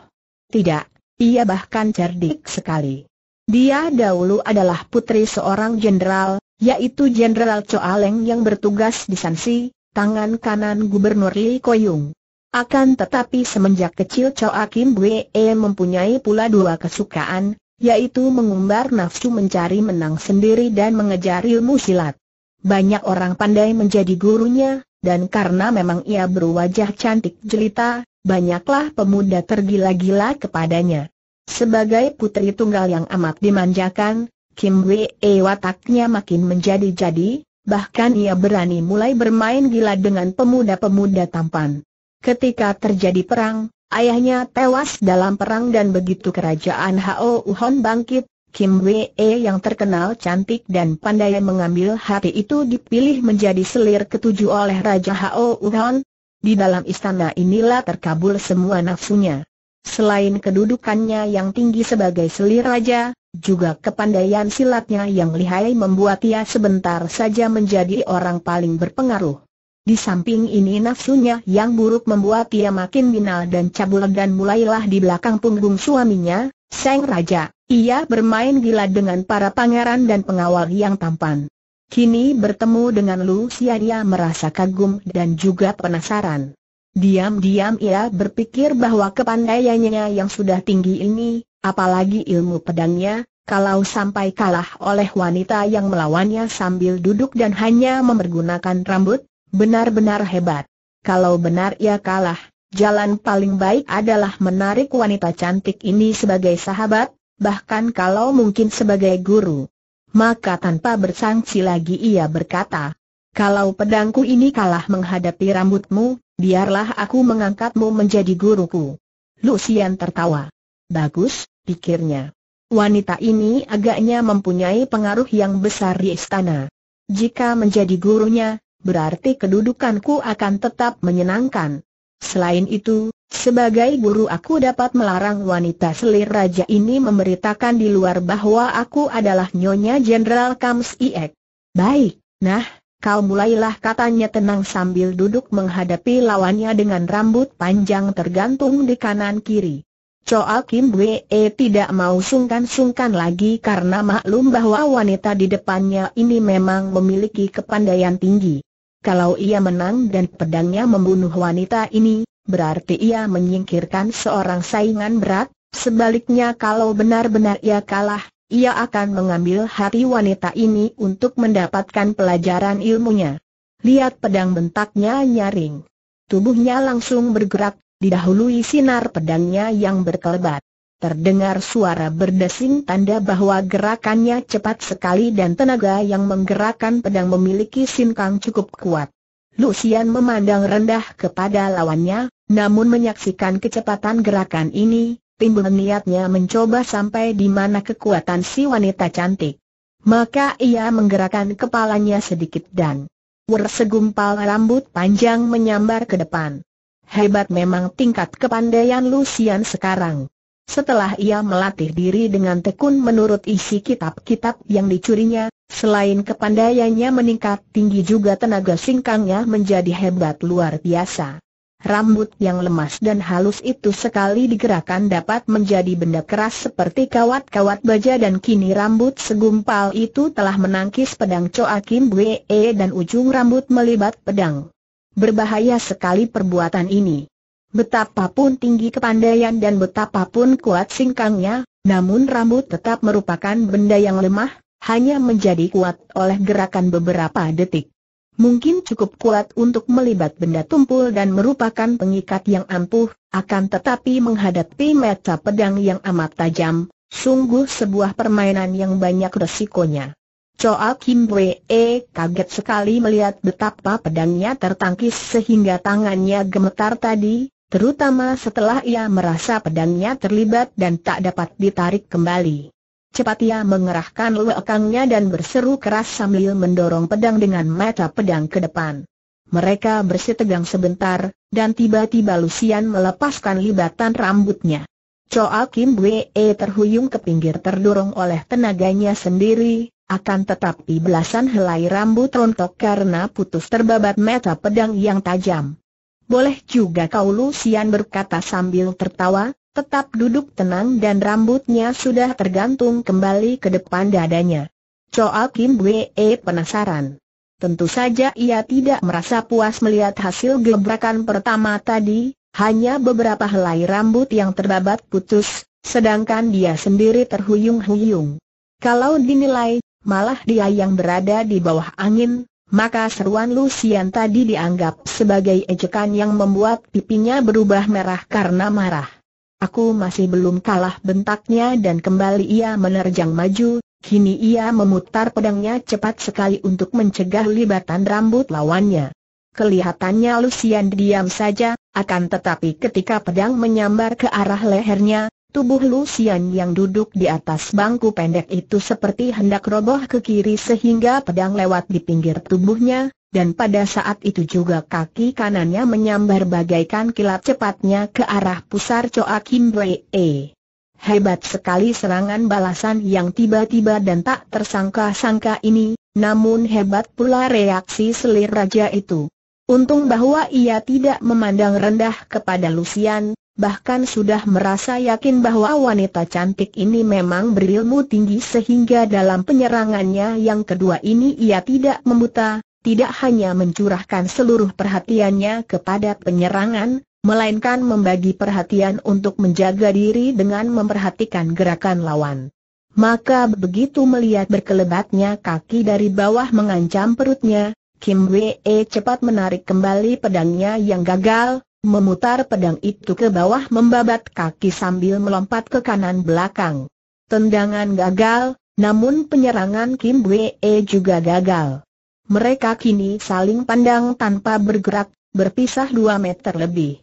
Tidak, ia bahkan cerdik sekali. Dia dahulu adalah putri seorang jenderal, yaitu Jenderal Choa yang bertugas di Sansi, tangan kanan Gubernur Li Koyung. Akan tetapi semenjak kecil Choa Kim Wee mempunyai pula dua kesukaan, yaitu mengumbar nafsu mencari menang sendiri dan mengejar ilmu silat. Banyak orang pandai menjadi gurunya, dan karena memang ia berwajah cantik jelita, banyaklah pemuda tergila-gila kepadanya. Sebagai putri tunggal yang amat dimanjakan, Kim Wee e wataknya makin menjadi-jadi, bahkan ia berani mulai bermain gila dengan pemuda-pemuda tampan. Ketika terjadi perang, ayahnya tewas dalam perang dan begitu kerajaan Hao Uhon bangkit, Kim Wee e yang terkenal cantik dan pandai mengambil hati itu dipilih menjadi selir ketujuh oleh Raja Hao Uhon. Di dalam istana inilah terkabul semua nafsunya. Selain kedudukannya yang tinggi sebagai selir raja, juga kepandaian silatnya yang lihai membuat ia sebentar saja menjadi orang paling berpengaruh. Di samping ini nafsunya yang buruk membuat ia makin binal dan cabul dan mulailah di belakang punggung suaminya, Seng Raja. Ia bermain gila dengan para pangeran dan pengawal yang tampan. Kini bertemu dengan Lu dia merasa kagum dan juga penasaran. Diam-diam ia berpikir bahwa kepandaiannya yang sudah tinggi ini, apalagi ilmu pedangnya, kalau sampai kalah oleh wanita yang melawannya sambil duduk dan hanya memergunakan rambut, benar-benar hebat. Kalau benar ia kalah, jalan paling baik adalah menarik wanita cantik ini sebagai sahabat, bahkan kalau mungkin sebagai guru. Maka tanpa bersangsi lagi ia berkata, kalau pedangku ini kalah menghadapi rambutmu, Biarlah aku mengangkatmu menjadi guruku. Lucian tertawa. Bagus, pikirnya. Wanita ini agaknya mempunyai pengaruh yang besar di istana. Jika menjadi gurunya, berarti kedudukanku akan tetap menyenangkan. Selain itu, sebagai guru aku dapat melarang wanita selir raja ini memberitakan di luar bahwa aku adalah Nyonya Jenderal Kams Iek. Baik, nah, Kau mulailah katanya tenang sambil duduk menghadapi lawannya dengan rambut panjang tergantung di kanan kiri. Choa Kim Wee tidak mau sungkan-sungkan lagi karena maklum bahwa wanita di depannya ini memang memiliki kepandaian tinggi. Kalau ia menang dan pedangnya membunuh wanita ini, berarti ia menyingkirkan seorang saingan berat, sebaliknya kalau benar-benar ia kalah, ia akan mengambil hati wanita ini untuk mendapatkan pelajaran ilmunya. Lihat pedang bentaknya nyaring. Tubuhnya langsung bergerak, didahului sinar pedangnya yang berkelebat. Terdengar suara berdesing tanda bahwa gerakannya cepat sekali dan tenaga yang menggerakkan pedang memiliki sinkang cukup kuat. Lucian memandang rendah kepada lawannya, namun menyaksikan kecepatan gerakan ini, timbul niatnya mencoba sampai di mana kekuatan si wanita cantik. Maka ia menggerakkan kepalanya sedikit dan wer rambut panjang menyambar ke depan. Hebat memang tingkat kepandaian Lucian sekarang. Setelah ia melatih diri dengan tekun menurut isi kitab-kitab yang dicurinya, selain kepandaiannya meningkat tinggi juga tenaga singkangnya menjadi hebat luar biasa. Rambut yang lemas dan halus itu sekali digerakkan dapat menjadi benda keras seperti kawat-kawat baja dan kini rambut segumpal itu telah menangkis pedang Choa Kim Wee dan ujung rambut melibat pedang. Berbahaya sekali perbuatan ini. Betapapun tinggi kepandaian dan betapapun kuat singkangnya, namun rambut tetap merupakan benda yang lemah, hanya menjadi kuat oleh gerakan beberapa detik mungkin cukup kuat untuk melibat benda tumpul dan merupakan pengikat yang ampuh, akan tetapi menghadapi meta pedang yang amat tajam, sungguh sebuah permainan yang banyak resikonya. Choa Kim E kaget sekali melihat betapa pedangnya tertangkis sehingga tangannya gemetar tadi, terutama setelah ia merasa pedangnya terlibat dan tak dapat ditarik kembali. Cepat ia mengerahkan lekangnya dan berseru keras sambil mendorong pedang dengan mata pedang ke depan. Mereka bersitegang sebentar, dan tiba-tiba Lucian melepaskan libatan rambutnya. Choa Kim Wee terhuyung ke pinggir terdorong oleh tenaganya sendiri, akan tetapi belasan helai rambut rontok karena putus terbabat mata pedang yang tajam. Boleh juga kau Lucian berkata sambil tertawa, tetap duduk tenang dan rambutnya sudah tergantung kembali ke depan dadanya. Choa Kim Wee e penasaran. Tentu saja ia tidak merasa puas melihat hasil gebrakan pertama tadi, hanya beberapa helai rambut yang terbabat putus, sedangkan dia sendiri terhuyung-huyung. Kalau dinilai, malah dia yang berada di bawah angin, maka seruan Lucian tadi dianggap sebagai ejekan yang membuat pipinya berubah merah karena marah. Aku masih belum kalah bentaknya dan kembali ia menerjang maju, kini ia memutar pedangnya cepat sekali untuk mencegah libatan rambut lawannya. Kelihatannya Lucian diam saja, akan tetapi ketika pedang menyambar ke arah lehernya, tubuh Lucian yang duduk di atas bangku pendek itu seperti hendak roboh ke kiri sehingga pedang lewat di pinggir tubuhnya, dan pada saat itu juga kaki kanannya menyambar bagaikan kilat cepatnya ke arah pusar Choa Kim Wee. Hebat sekali serangan balasan yang tiba-tiba dan tak tersangka-sangka ini, namun hebat pula reaksi selir raja itu. Untung bahwa ia tidak memandang rendah kepada Lucian, bahkan sudah merasa yakin bahwa wanita cantik ini memang berilmu tinggi sehingga dalam penyerangannya yang kedua ini ia tidak membuta, tidak hanya mencurahkan seluruh perhatiannya kepada penyerangan, melainkan membagi perhatian untuk menjaga diri dengan memperhatikan gerakan lawan. Maka begitu melihat berkelebatnya kaki dari bawah mengancam perutnya, Kim Wee cepat menarik kembali pedangnya yang gagal, memutar pedang itu ke bawah membabat kaki sambil melompat ke kanan belakang. Tendangan gagal, namun penyerangan Kim Wee juga gagal. Mereka kini saling pandang tanpa bergerak, berpisah dua meter lebih.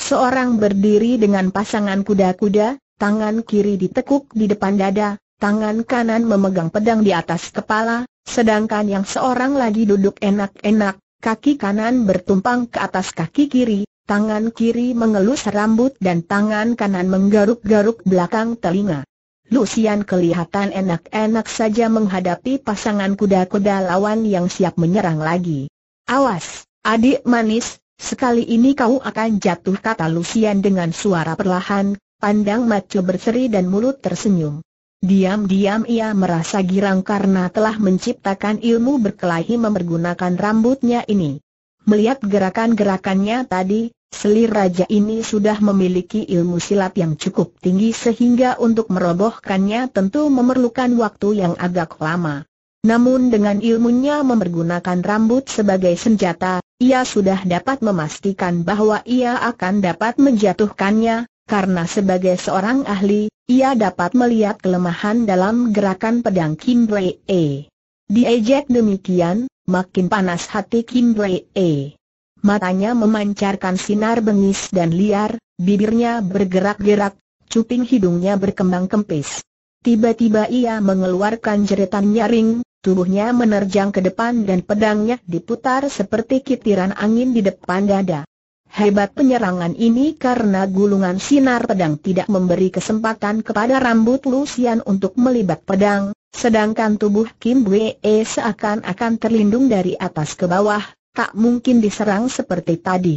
Seorang berdiri dengan pasangan kuda-kuda, tangan kiri ditekuk di depan dada, tangan kanan memegang pedang di atas kepala, sedangkan yang seorang lagi duduk enak-enak, kaki kanan bertumpang ke atas kaki kiri, tangan kiri mengelus rambut dan tangan kanan menggaruk-garuk belakang telinga. Lucian kelihatan enak-enak saja menghadapi pasangan kuda-kuda lawan yang siap menyerang lagi. Awas, adik manis, sekali ini kau akan jatuh kata Lucian dengan suara perlahan, pandang maco berseri dan mulut tersenyum. Diam-diam ia merasa girang karena telah menciptakan ilmu berkelahi memergunakan rambutnya ini. Melihat gerakan-gerakannya tadi, Selir raja ini sudah memiliki ilmu silat yang cukup tinggi sehingga untuk merobohkannya tentu memerlukan waktu yang agak lama. Namun dengan ilmunya memergunakan rambut sebagai senjata, ia sudah dapat memastikan bahwa ia akan dapat menjatuhkannya, karena sebagai seorang ahli, ia dapat melihat kelemahan dalam gerakan pedang Kim E. Diejek demikian, makin panas hati Kim E matanya memancarkan sinar bengis dan liar, bibirnya bergerak-gerak, cuping hidungnya berkembang kempis. Tiba-tiba ia mengeluarkan jeritan nyaring, tubuhnya menerjang ke depan dan pedangnya diputar seperti kitiran angin di depan dada. Hebat penyerangan ini karena gulungan sinar pedang tidak memberi kesempatan kepada rambut Lucian untuk melibat pedang, sedangkan tubuh Kim Wee seakan-akan terlindung dari atas ke bawah, tak mungkin diserang seperti tadi.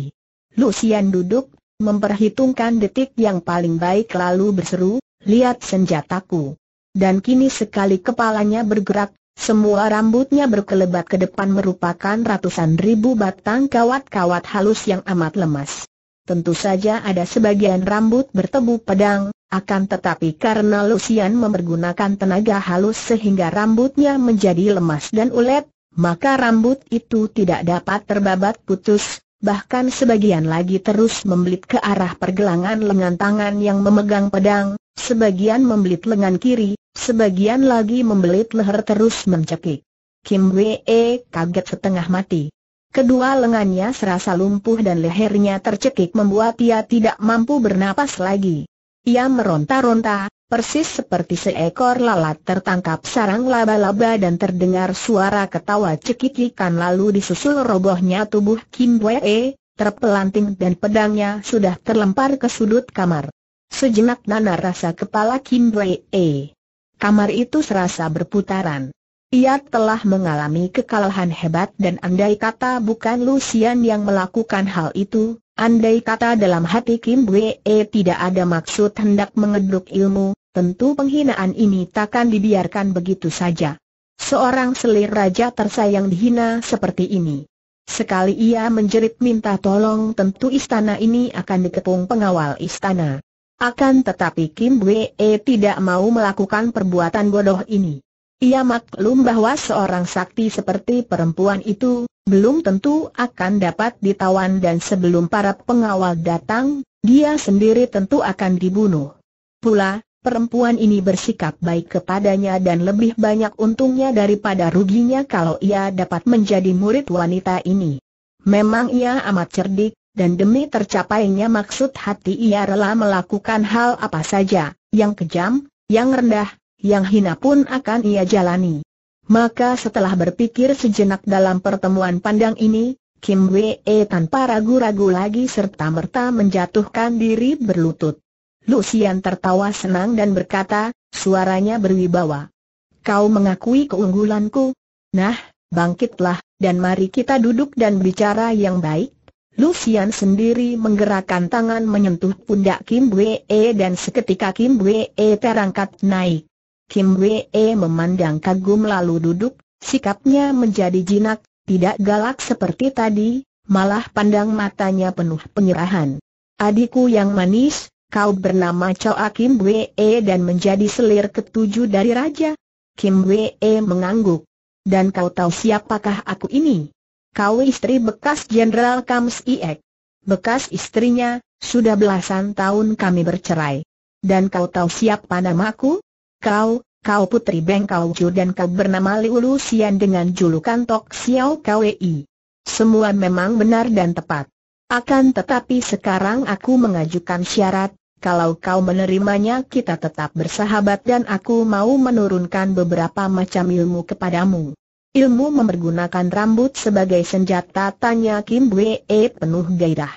Lucian duduk, memperhitungkan detik yang paling baik lalu berseru, lihat senjataku. Dan kini sekali kepalanya bergerak, semua rambutnya berkelebat ke depan merupakan ratusan ribu batang kawat-kawat halus yang amat lemas. Tentu saja ada sebagian rambut bertebu pedang, akan tetapi karena Lucian mempergunakan tenaga halus sehingga rambutnya menjadi lemas dan ulet, maka rambut itu tidak dapat terbabat putus, bahkan sebagian lagi terus membelit ke arah pergelangan lengan tangan yang memegang pedang, sebagian membelit lengan kiri, sebagian lagi membelit leher terus mencekik. Kim Wee e kaget setengah mati. Kedua lengannya serasa lumpuh dan lehernya tercekik membuat ia tidak mampu bernapas lagi. Ia meronta-ronta, persis seperti seekor lalat tertangkap sarang laba-laba dan terdengar suara ketawa cekikikan lalu disusul robohnya tubuh Kim Wee, terpelanting dan pedangnya sudah terlempar ke sudut kamar. Sejenak nana rasa kepala Kim Wee. Kamar itu serasa berputaran. Ia telah mengalami kekalahan hebat dan andai kata bukan Lucian yang melakukan hal itu, Andai kata dalam hati Kim Wee tidak ada maksud hendak mengeduk ilmu, tentu penghinaan ini takkan dibiarkan begitu saja. Seorang selir raja tersayang dihina seperti ini. Sekali ia menjerit minta tolong tentu istana ini akan dikepung pengawal istana. Akan tetapi Kim Wee tidak mau melakukan perbuatan bodoh ini. Ia maklum bahwa seorang sakti seperti perempuan itu, belum tentu akan dapat ditawan dan sebelum para pengawal datang, dia sendiri tentu akan dibunuh. Pula, perempuan ini bersikap baik kepadanya dan lebih banyak untungnya daripada ruginya kalau ia dapat menjadi murid wanita ini. Memang ia amat cerdik, dan demi tercapainya maksud hati ia rela melakukan hal apa saja, yang kejam, yang rendah, yang hina pun akan ia jalani. Maka setelah berpikir sejenak dalam pertemuan pandang ini, Kim Wee tanpa ragu-ragu lagi serta-merta menjatuhkan diri berlutut. Lucian tertawa senang dan berkata, suaranya berwibawa. Kau mengakui keunggulanku? Nah, bangkitlah, dan mari kita duduk dan bicara yang baik. Lucian sendiri menggerakkan tangan menyentuh pundak Kim Wee dan seketika Kim Wee terangkat naik. Kim Wee memandang kagum lalu duduk, sikapnya menjadi jinak, tidak galak seperti tadi, malah pandang matanya penuh penyerahan. Adikku yang manis, kau bernama Choa Kim Wee dan menjadi selir ketujuh dari raja. Kim Wee mengangguk. Dan kau tahu siapakah aku ini? Kau istri bekas Jenderal Kams Iek. Bekas istrinya, sudah belasan tahun kami bercerai. Dan kau tahu siapa namaku? Kau, kau putri Beng Kau Ju dan kau bernama Liulu Lucian dengan julukan Tok Xiao Kwei. Semua memang benar dan tepat. Akan tetapi sekarang aku mengajukan syarat, kalau kau menerimanya kita tetap bersahabat dan aku mau menurunkan beberapa macam ilmu kepadamu. Ilmu mempergunakan rambut sebagai senjata tanya Kim Wee e penuh gairah.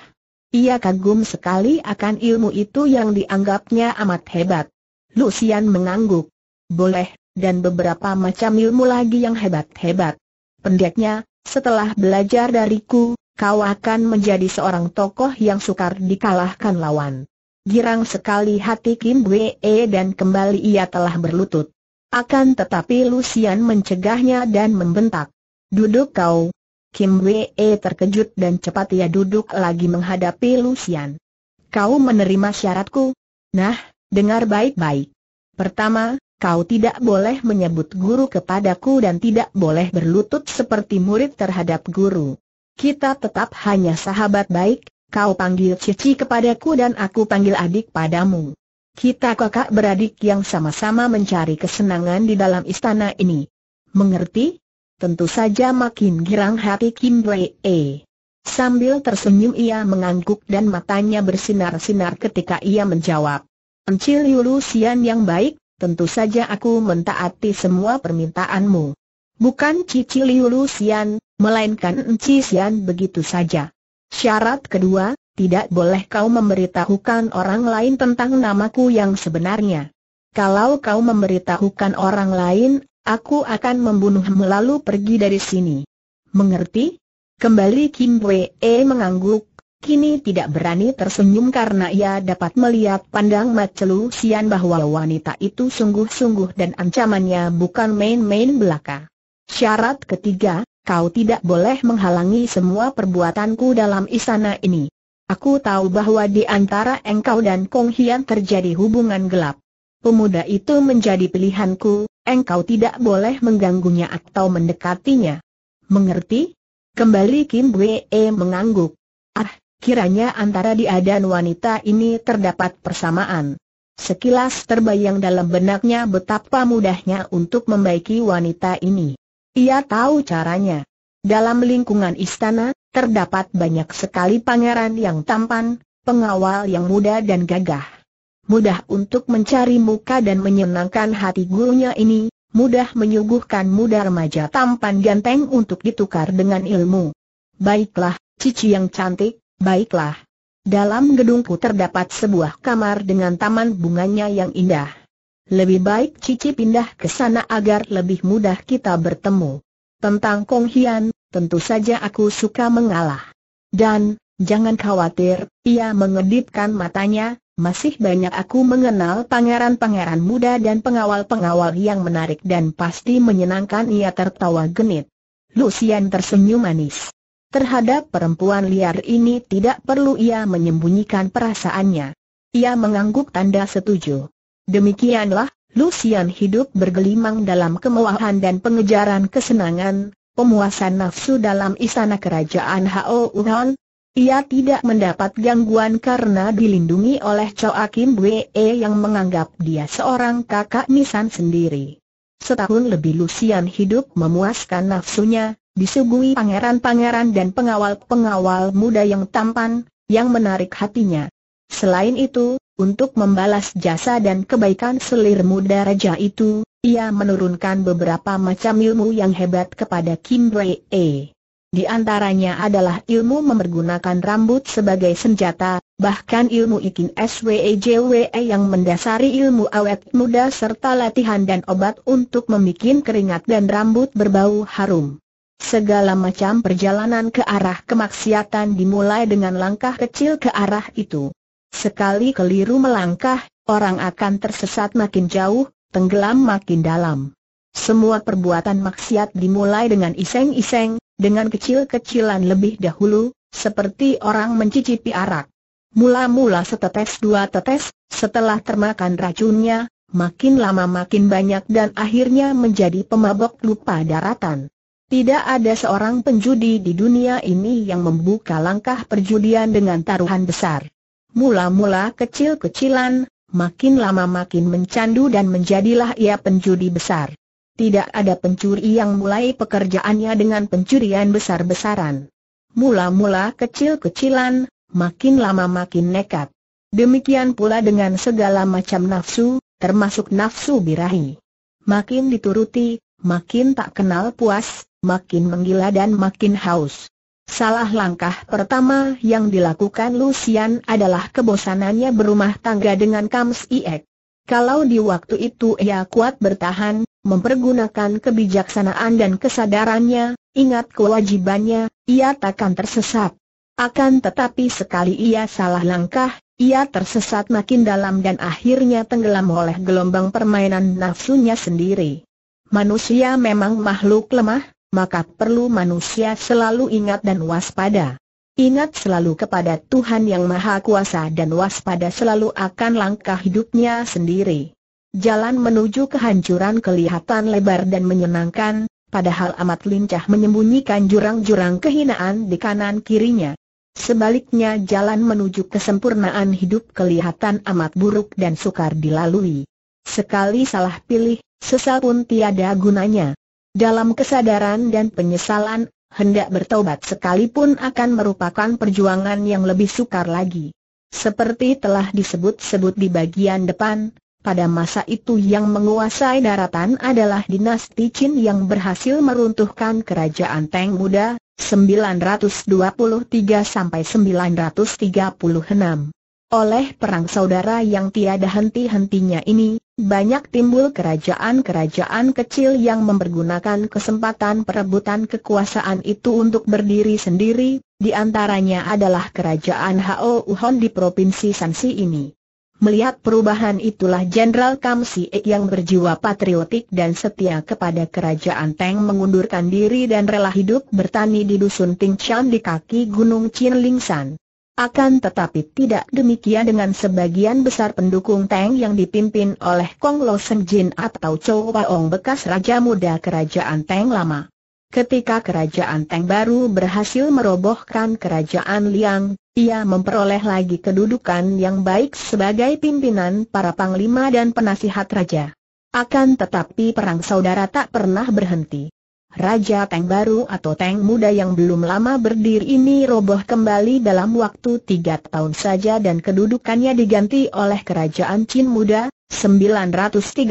Ia kagum sekali akan ilmu itu yang dianggapnya amat hebat. Lucian mengangguk. Boleh, dan beberapa macam ilmu lagi yang hebat-hebat. Pendeknya, setelah belajar dariku, kau akan menjadi seorang tokoh yang sukar dikalahkan lawan. Girang sekali hati Kim Wee e dan kembali ia telah berlutut. Akan tetapi Lucian mencegahnya dan membentak. Duduk kau. Kim Wee e terkejut dan cepat ia duduk lagi menghadapi Lucian. Kau menerima syaratku? Nah, Dengar baik-baik. Pertama, kau tidak boleh menyebut guru kepadaku dan tidak boleh berlutut seperti murid terhadap guru. Kita tetap hanya sahabat baik, kau panggil cici kepadaku dan aku panggil adik padamu. Kita kakak beradik yang sama-sama mencari kesenangan di dalam istana ini. Mengerti? Tentu saja makin girang hati Kim Wei E. Sambil tersenyum ia mengangguk dan matanya bersinar-sinar ketika ia menjawab. Encil Yulusian yang baik, tentu saja aku mentaati semua permintaanmu. Bukan Cici Liulusian, melainkan Encisian begitu saja. Syarat kedua, tidak boleh kau memberitahukan orang lain tentang namaku yang sebenarnya. Kalau kau memberitahukan orang lain, aku akan membunuhmu lalu pergi dari sini. Mengerti? Kembali Kim Wei mengangguk, Kini tidak berani tersenyum karena ia dapat melihat pandang Macelu Sian bahwa wanita itu sungguh-sungguh dan ancamannya bukan main-main belaka. Syarat ketiga, kau tidak boleh menghalangi semua perbuatanku dalam istana ini. Aku tahu bahwa di antara engkau dan Kong Hian terjadi hubungan gelap. Pemuda itu menjadi pilihanku, engkau tidak boleh mengganggunya atau mendekatinya. Mengerti? Kembali Kim Wee mengangguk. Kiranya antara dia dan wanita ini terdapat persamaan. Sekilas terbayang dalam benaknya betapa mudahnya untuk membaiki wanita ini. Ia tahu caranya. Dalam lingkungan istana, terdapat banyak sekali pangeran yang tampan, pengawal yang muda dan gagah. Mudah untuk mencari muka dan menyenangkan hati gurunya ini, mudah menyuguhkan muda remaja tampan ganteng untuk ditukar dengan ilmu. Baiklah, cici yang cantik, Baiklah. Dalam gedungku terdapat sebuah kamar dengan taman bunganya yang indah. Lebih baik Cici pindah ke sana agar lebih mudah kita bertemu. Tentang Kong Hian, tentu saja aku suka mengalah. Dan, jangan khawatir, ia mengedipkan matanya, masih banyak aku mengenal pangeran-pangeran muda dan pengawal-pengawal yang menarik dan pasti menyenangkan ia tertawa genit. Lucian tersenyum manis. Terhadap perempuan liar ini tidak perlu ia menyembunyikan perasaannya. Ia mengangguk tanda setuju. Demikianlah, Lucian hidup bergelimang dalam kemewahan dan pengejaran kesenangan, pemuasan nafsu dalam istana kerajaan Hao Uhan. Ia tidak mendapat gangguan karena dilindungi oleh Choa Akim Wee yang menganggap dia seorang kakak nisan sendiri. Setahun lebih Lucian hidup memuaskan nafsunya, disuguhi pangeran-pangeran dan pengawal-pengawal muda yang tampan, yang menarik hatinya. Selain itu, untuk membalas jasa dan kebaikan selir muda raja itu, ia menurunkan beberapa macam ilmu yang hebat kepada Kim E. Di antaranya adalah ilmu memergunakan rambut sebagai senjata, bahkan ilmu ikin SWEJWE e yang mendasari ilmu awet muda serta latihan dan obat untuk membuat keringat dan rambut berbau harum. Segala macam perjalanan ke arah kemaksiatan dimulai dengan langkah kecil ke arah itu. Sekali keliru melangkah, orang akan tersesat makin jauh, tenggelam makin dalam. Semua perbuatan maksiat dimulai dengan iseng-iseng, dengan kecil-kecilan lebih dahulu, seperti orang mencicipi arak. Mula-mula setetes dua tetes, setelah termakan racunnya, makin lama makin banyak dan akhirnya menjadi pemabok lupa daratan. Tidak ada seorang penjudi di dunia ini yang membuka langkah perjudian dengan taruhan besar. Mula-mula kecil-kecilan, makin lama makin mencandu dan menjadilah ia penjudi besar. Tidak ada pencuri yang mulai pekerjaannya dengan pencurian besar-besaran. Mula-mula kecil-kecilan, makin lama makin nekat. Demikian pula dengan segala macam nafsu, termasuk nafsu birahi. Makin dituruti, makin tak kenal puas, makin menggila dan makin haus. Salah langkah pertama yang dilakukan Lucian adalah kebosanannya berumah tangga dengan Kams Iek. Kalau di waktu itu ia kuat bertahan, mempergunakan kebijaksanaan dan kesadarannya, ingat kewajibannya, ia takkan tersesat. Akan tetapi sekali ia salah langkah, ia tersesat makin dalam dan akhirnya tenggelam oleh gelombang permainan nafsunya sendiri. Manusia memang makhluk lemah, maka perlu manusia selalu ingat dan waspada. Ingat selalu kepada Tuhan Yang Maha Kuasa dan waspada selalu akan langkah hidupnya sendiri. Jalan menuju kehancuran kelihatan lebar dan menyenangkan, padahal amat lincah menyembunyikan jurang-jurang kehinaan di kanan kirinya. Sebaliknya jalan menuju kesempurnaan hidup kelihatan amat buruk dan sukar dilalui. Sekali salah pilih, sesal pun tiada gunanya. Dalam kesadaran dan penyesalan, hendak bertobat sekalipun akan merupakan perjuangan yang lebih sukar lagi. Seperti telah disebut-sebut di bagian depan, pada masa itu yang menguasai daratan adalah dinasti Qin yang berhasil meruntuhkan kerajaan Teng Muda, 923 936. Oleh perang saudara yang tiada henti-hentinya ini, banyak timbul kerajaan-kerajaan kecil yang mempergunakan kesempatan perebutan kekuasaan itu untuk berdiri sendiri, di antaranya adalah kerajaan Hao Uhon di Provinsi Sansi ini. Melihat perubahan itulah Jenderal Kam Si yang berjiwa patriotik dan setia kepada kerajaan Teng mengundurkan diri dan rela hidup bertani di dusun Ting Chan di kaki Gunung Chin Ling San. Akan tetapi tidak demikian dengan sebagian besar pendukung Tang yang dipimpin oleh Kong Lo Seng Jin atau Chow Waong bekas Raja Muda Kerajaan Tang Lama. Ketika Kerajaan Tang baru berhasil merobohkan Kerajaan Liang, ia memperoleh lagi kedudukan yang baik sebagai pimpinan para panglima dan penasihat raja. Akan tetapi perang saudara tak pernah berhenti. Raja Teng baru atau Teng muda yang belum lama berdiri ini roboh kembali dalam waktu tiga tahun saja dan kedudukannya diganti oleh Kerajaan Chin Muda, 936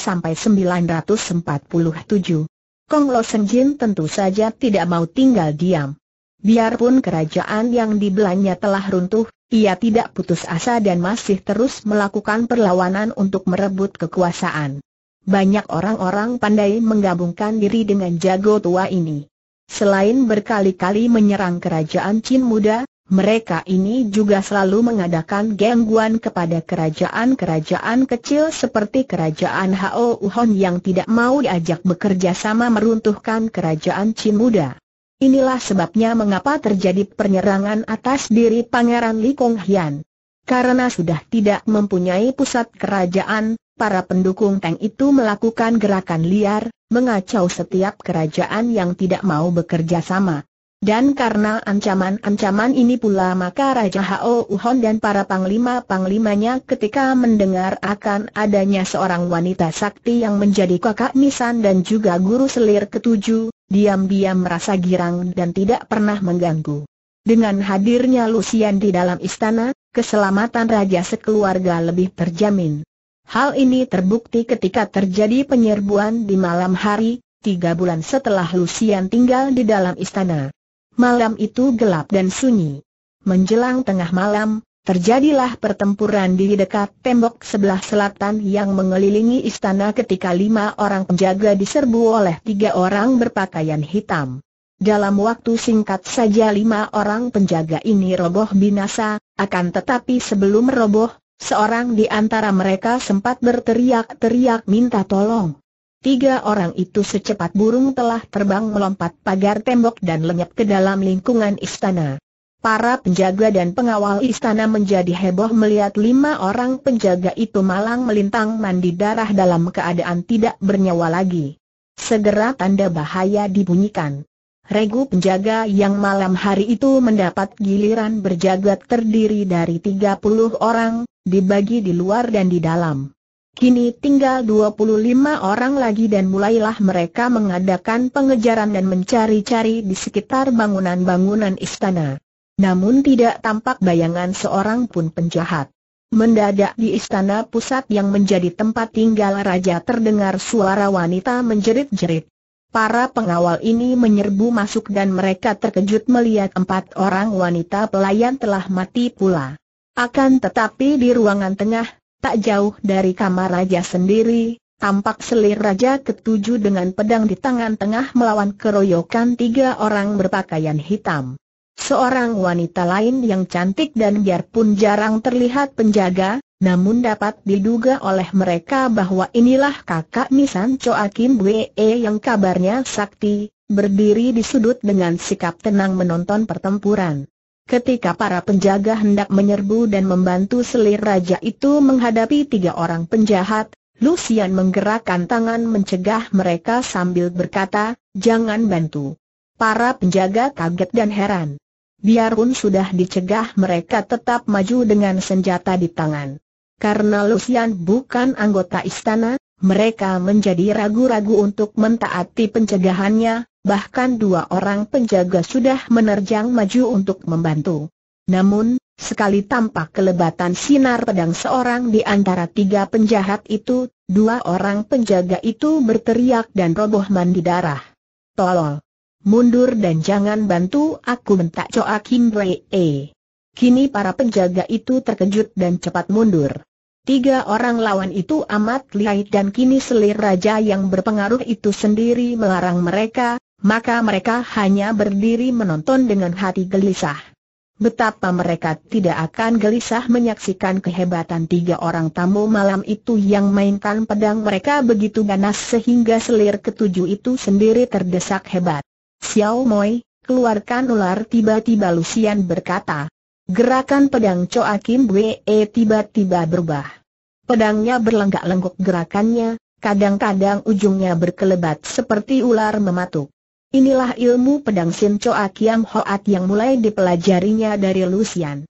sampai 947. Kong Lo Sen Jin tentu saja tidak mau tinggal diam. Biarpun kerajaan yang dibelanya telah runtuh, ia tidak putus asa dan masih terus melakukan perlawanan untuk merebut kekuasaan. Banyak orang-orang pandai menggabungkan diri dengan jago tua ini. Selain berkali-kali menyerang kerajaan Chin Muda, mereka ini juga selalu mengadakan gangguan kepada kerajaan-kerajaan kecil seperti kerajaan Hao Uhon yang tidak mau diajak bekerja sama meruntuhkan kerajaan Chin Muda. Inilah sebabnya mengapa terjadi penyerangan atas diri Pangeran Li Kong Hian. Karena sudah tidak mempunyai pusat kerajaan, para pendukung Teng itu melakukan gerakan liar, mengacau setiap kerajaan yang tidak mau bekerja sama. Dan karena ancaman-ancaman ini pula maka Raja Hao Uhon dan para panglima-panglimanya ketika mendengar akan adanya seorang wanita sakti yang menjadi kakak Nisan dan juga guru selir ketujuh, diam-diam merasa girang dan tidak pernah mengganggu. Dengan hadirnya Lucian di dalam istana, keselamatan Raja sekeluarga lebih terjamin. Hal ini terbukti ketika terjadi penyerbuan di malam hari, tiga bulan setelah Lucian tinggal di dalam istana. Malam itu gelap dan sunyi. Menjelang tengah malam, terjadilah pertempuran di dekat tembok sebelah selatan yang mengelilingi istana ketika lima orang penjaga diserbu oleh tiga orang berpakaian hitam. Dalam waktu singkat saja lima orang penjaga ini roboh binasa, akan tetapi sebelum roboh, Seorang di antara mereka sempat berteriak-teriak minta tolong. Tiga orang itu secepat burung telah terbang melompat pagar tembok dan lenyap ke dalam lingkungan istana. Para penjaga dan pengawal istana menjadi heboh melihat lima orang penjaga itu malang melintang mandi darah dalam keadaan tidak bernyawa lagi. Segera tanda bahaya dibunyikan. Regu penjaga yang malam hari itu mendapat giliran berjaga terdiri dari 30 orang, dibagi di luar dan di dalam. Kini tinggal 25 orang lagi dan mulailah mereka mengadakan pengejaran dan mencari-cari di sekitar bangunan-bangunan istana. Namun tidak tampak bayangan seorang pun penjahat. Mendadak di istana pusat yang menjadi tempat tinggal raja terdengar suara wanita menjerit-jerit. Para pengawal ini menyerbu masuk dan mereka terkejut melihat empat orang wanita pelayan telah mati pula. Akan tetapi di ruangan tengah, tak jauh dari kamar raja sendiri, tampak selir raja ketujuh dengan pedang di tangan tengah melawan keroyokan tiga orang berpakaian hitam. Seorang wanita lain yang cantik dan biarpun jarang terlihat penjaga, namun dapat diduga oleh mereka bahwa inilah kakak Nisan Choa Kim Wee yang kabarnya sakti, berdiri di sudut dengan sikap tenang menonton pertempuran. Ketika para penjaga hendak menyerbu dan membantu selir raja itu menghadapi tiga orang penjahat, Lucian menggerakkan tangan mencegah mereka sambil berkata, jangan bantu. Para penjaga kaget dan heran. Biarpun sudah dicegah mereka tetap maju dengan senjata di tangan. Karena Lucian bukan anggota istana, mereka menjadi ragu-ragu untuk mentaati pencegahannya, bahkan dua orang penjaga sudah menerjang maju untuk membantu. Namun, sekali tampak kelebatan sinar pedang seorang di antara tiga penjahat itu, dua orang penjaga itu berteriak dan roboh mandi darah. Tolol! Mundur dan jangan bantu aku mentak Choa Kim Kini para penjaga itu terkejut dan cepat mundur. Tiga orang lawan itu amat lihai dan kini selir raja yang berpengaruh itu sendiri melarang mereka, maka mereka hanya berdiri menonton dengan hati gelisah. Betapa mereka tidak akan gelisah menyaksikan kehebatan tiga orang tamu malam itu yang mainkan pedang mereka begitu ganas sehingga selir ketujuh itu sendiri terdesak hebat. Xiao Moi, keluarkan ular tiba-tiba Lucian berkata, Gerakan pedang Choa Kim Wee e tiba-tiba berubah. Pedangnya berlenggak-lenggok gerakannya, kadang-kadang ujungnya berkelebat seperti ular mematuk. Inilah ilmu pedang Sin Choa Kiam Hoat yang mulai dipelajarinya dari Lucian.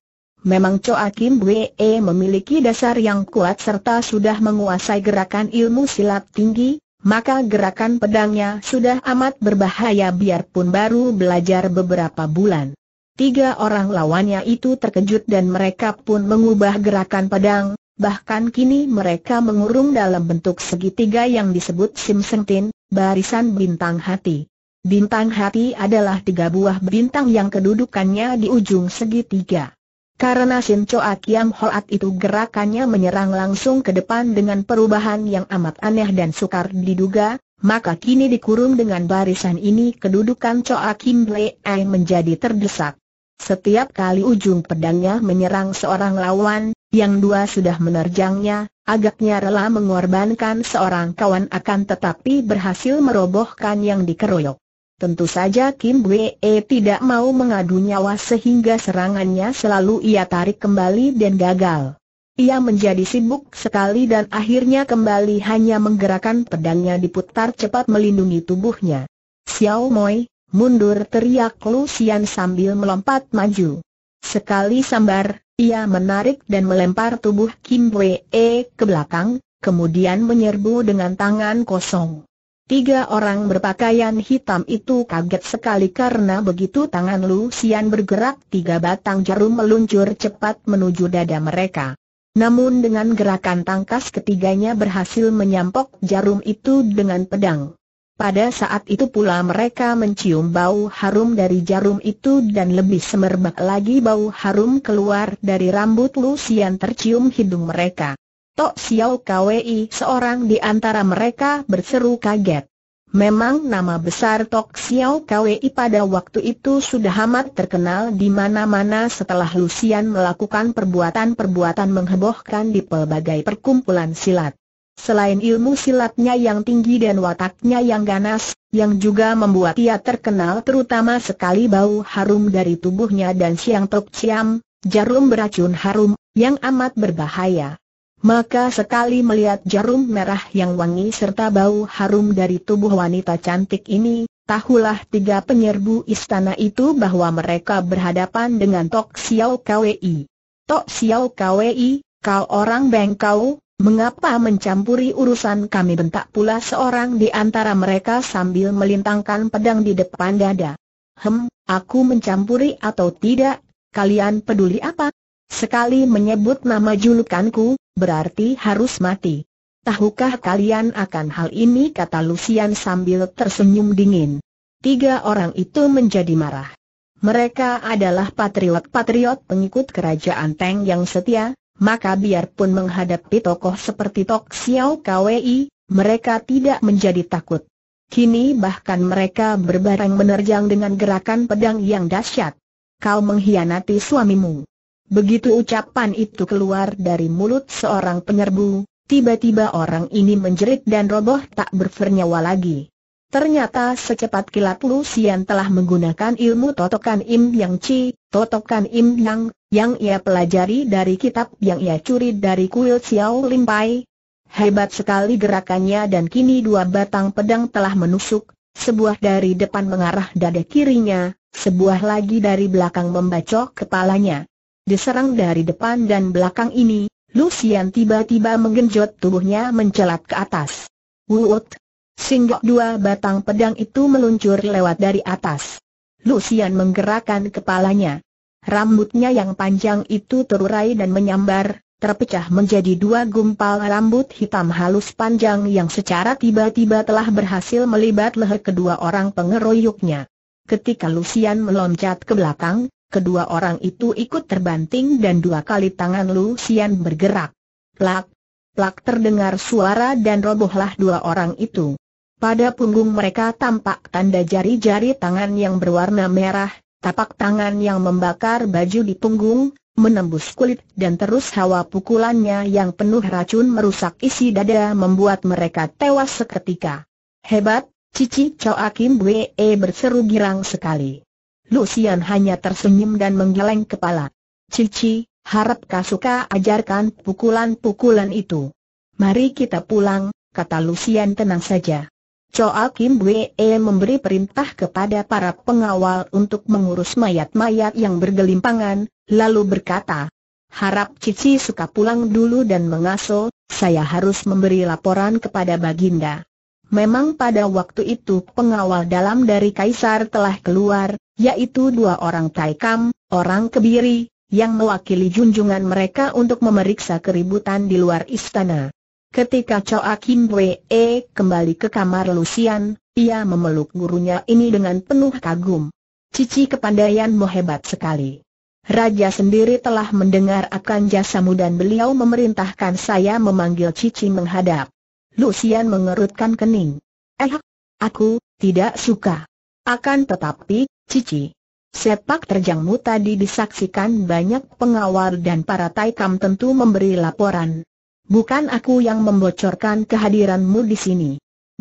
Memang Choa Kim Wee e memiliki dasar yang kuat serta sudah menguasai gerakan ilmu silat tinggi, maka gerakan pedangnya sudah amat berbahaya biarpun baru belajar beberapa bulan. Tiga orang lawannya itu terkejut dan mereka pun mengubah gerakan pedang, bahkan kini mereka mengurung dalam bentuk segitiga yang disebut Simsentin, barisan bintang hati. Bintang hati adalah tiga buah bintang yang kedudukannya di ujung segitiga. Karena Sin Choa Kiam Hoat itu gerakannya menyerang langsung ke depan dengan perubahan yang amat aneh dan sukar diduga, maka kini dikurung dengan barisan ini kedudukan Choa Kim Ble menjadi terdesak. Setiap kali ujung pedangnya menyerang seorang lawan, yang dua sudah menerjangnya, agaknya rela mengorbankan seorang kawan akan tetapi berhasil merobohkan yang dikeroyok. Tentu saja Kim Wee e tidak mau mengadu nyawa sehingga serangannya selalu ia tarik kembali dan gagal. Ia menjadi sibuk sekali dan akhirnya kembali hanya menggerakkan pedangnya diputar cepat melindungi tubuhnya. Xiao Moi, Mundur teriak Lucian sambil melompat maju. Sekali sambar, ia menarik dan melempar tubuh Kim Wee e ke belakang, kemudian menyerbu dengan tangan kosong. Tiga orang berpakaian hitam itu kaget sekali karena begitu tangan Lucian bergerak tiga batang jarum meluncur cepat menuju dada mereka. Namun dengan gerakan tangkas ketiganya berhasil menyampok jarum itu dengan pedang. Pada saat itu pula mereka mencium bau harum dari jarum itu dan lebih semerbak lagi bau harum keluar dari rambut Lucian tercium hidung mereka. Tok Xiao Kwei seorang di antara mereka berseru kaget. Memang nama besar Tok Xiao Kwei pada waktu itu sudah amat terkenal di mana-mana setelah Lucian melakukan perbuatan-perbuatan menghebohkan di pelbagai perkumpulan silat. Selain ilmu silatnya yang tinggi dan wataknya yang ganas, yang juga membuat ia terkenal terutama sekali bau harum dari tubuhnya dan siang tok siam, jarum beracun harum, yang amat berbahaya. Maka sekali melihat jarum merah yang wangi serta bau harum dari tubuh wanita cantik ini, tahulah tiga penyerbu istana itu bahwa mereka berhadapan dengan Tok Xiao Kwei. Tok Xiao Kwei, kau orang bengkau, Mengapa mencampuri urusan kami bentak pula seorang di antara mereka sambil melintangkan pedang di depan dada. Hem, aku mencampuri atau tidak, kalian peduli apa? Sekali menyebut nama julukanku, berarti harus mati. Tahukah kalian akan hal ini kata Lucian sambil tersenyum dingin. Tiga orang itu menjadi marah. Mereka adalah patriot-patriot pengikut kerajaan Teng yang setia, maka biarpun menghadapi tokoh seperti Tok Xiao Kwei, mereka tidak menjadi takut. Kini bahkan mereka berbareng menerjang dengan gerakan pedang yang dahsyat. Kau mengkhianati suamimu. Begitu ucapan itu keluar dari mulut seorang penyerbu, tiba-tiba orang ini menjerit dan roboh tak bernyawa lagi. Ternyata secepat kilat Lucian telah menggunakan ilmu totokan Im Yang Chi, totokan Im Yang, yang ia pelajari dari kitab yang ia curi dari kuil Xiao Limpai. Hebat sekali gerakannya dan kini dua batang pedang telah menusuk, sebuah dari depan mengarah dada kirinya, sebuah lagi dari belakang membacok kepalanya. Diserang dari depan dan belakang ini, Lucian tiba-tiba menggenjot tubuhnya mencelat ke atas. Wuut! Singgah dua batang pedang itu meluncur lewat dari atas. Lucian menggerakkan kepalanya. Rambutnya yang panjang itu terurai dan menyambar, terpecah menjadi dua gumpal rambut hitam halus panjang yang secara tiba-tiba telah berhasil melibat leher kedua orang pengeroyoknya. Ketika Lucian meloncat ke belakang, kedua orang itu ikut terbanting dan dua kali tangan Lucian bergerak. Plak, plak terdengar suara dan robohlah dua orang itu. Pada punggung mereka tampak tanda jari-jari tangan yang berwarna merah, tapak tangan yang membakar baju di punggung, menembus kulit dan terus hawa pukulannya yang penuh racun merusak isi dada membuat mereka tewas seketika. Hebat, Cici Choa Kim Bwe berseru girang sekali. Lucian hanya tersenyum dan menggeleng kepala. Cici, harap suka ajarkan pukulan-pukulan itu. Mari kita pulang, kata Lucian tenang saja. Choa Kim Bwe e memberi perintah kepada para pengawal untuk mengurus mayat-mayat yang bergelimpangan, lalu berkata, Harap Cici suka pulang dulu dan mengaso, saya harus memberi laporan kepada Baginda. Memang pada waktu itu pengawal dalam dari Kaisar telah keluar, yaitu dua orang Taikam, orang Kebiri, yang mewakili junjungan mereka untuk memeriksa keributan di luar istana. Ketika Choa Kim Wee kembali ke kamar Lucian, ia memeluk gurunya ini dengan penuh kagum. Cici kepandaianmu hebat sekali. Raja sendiri telah mendengar akan jasamu dan beliau memerintahkan saya memanggil Cici menghadap. Lucian mengerutkan kening. Eh, aku, tidak suka. Akan tetapi, Cici, sepak terjangmu tadi disaksikan banyak pengawal dan para taikam tentu memberi laporan. Bukan aku yang membocorkan kehadiranmu di sini.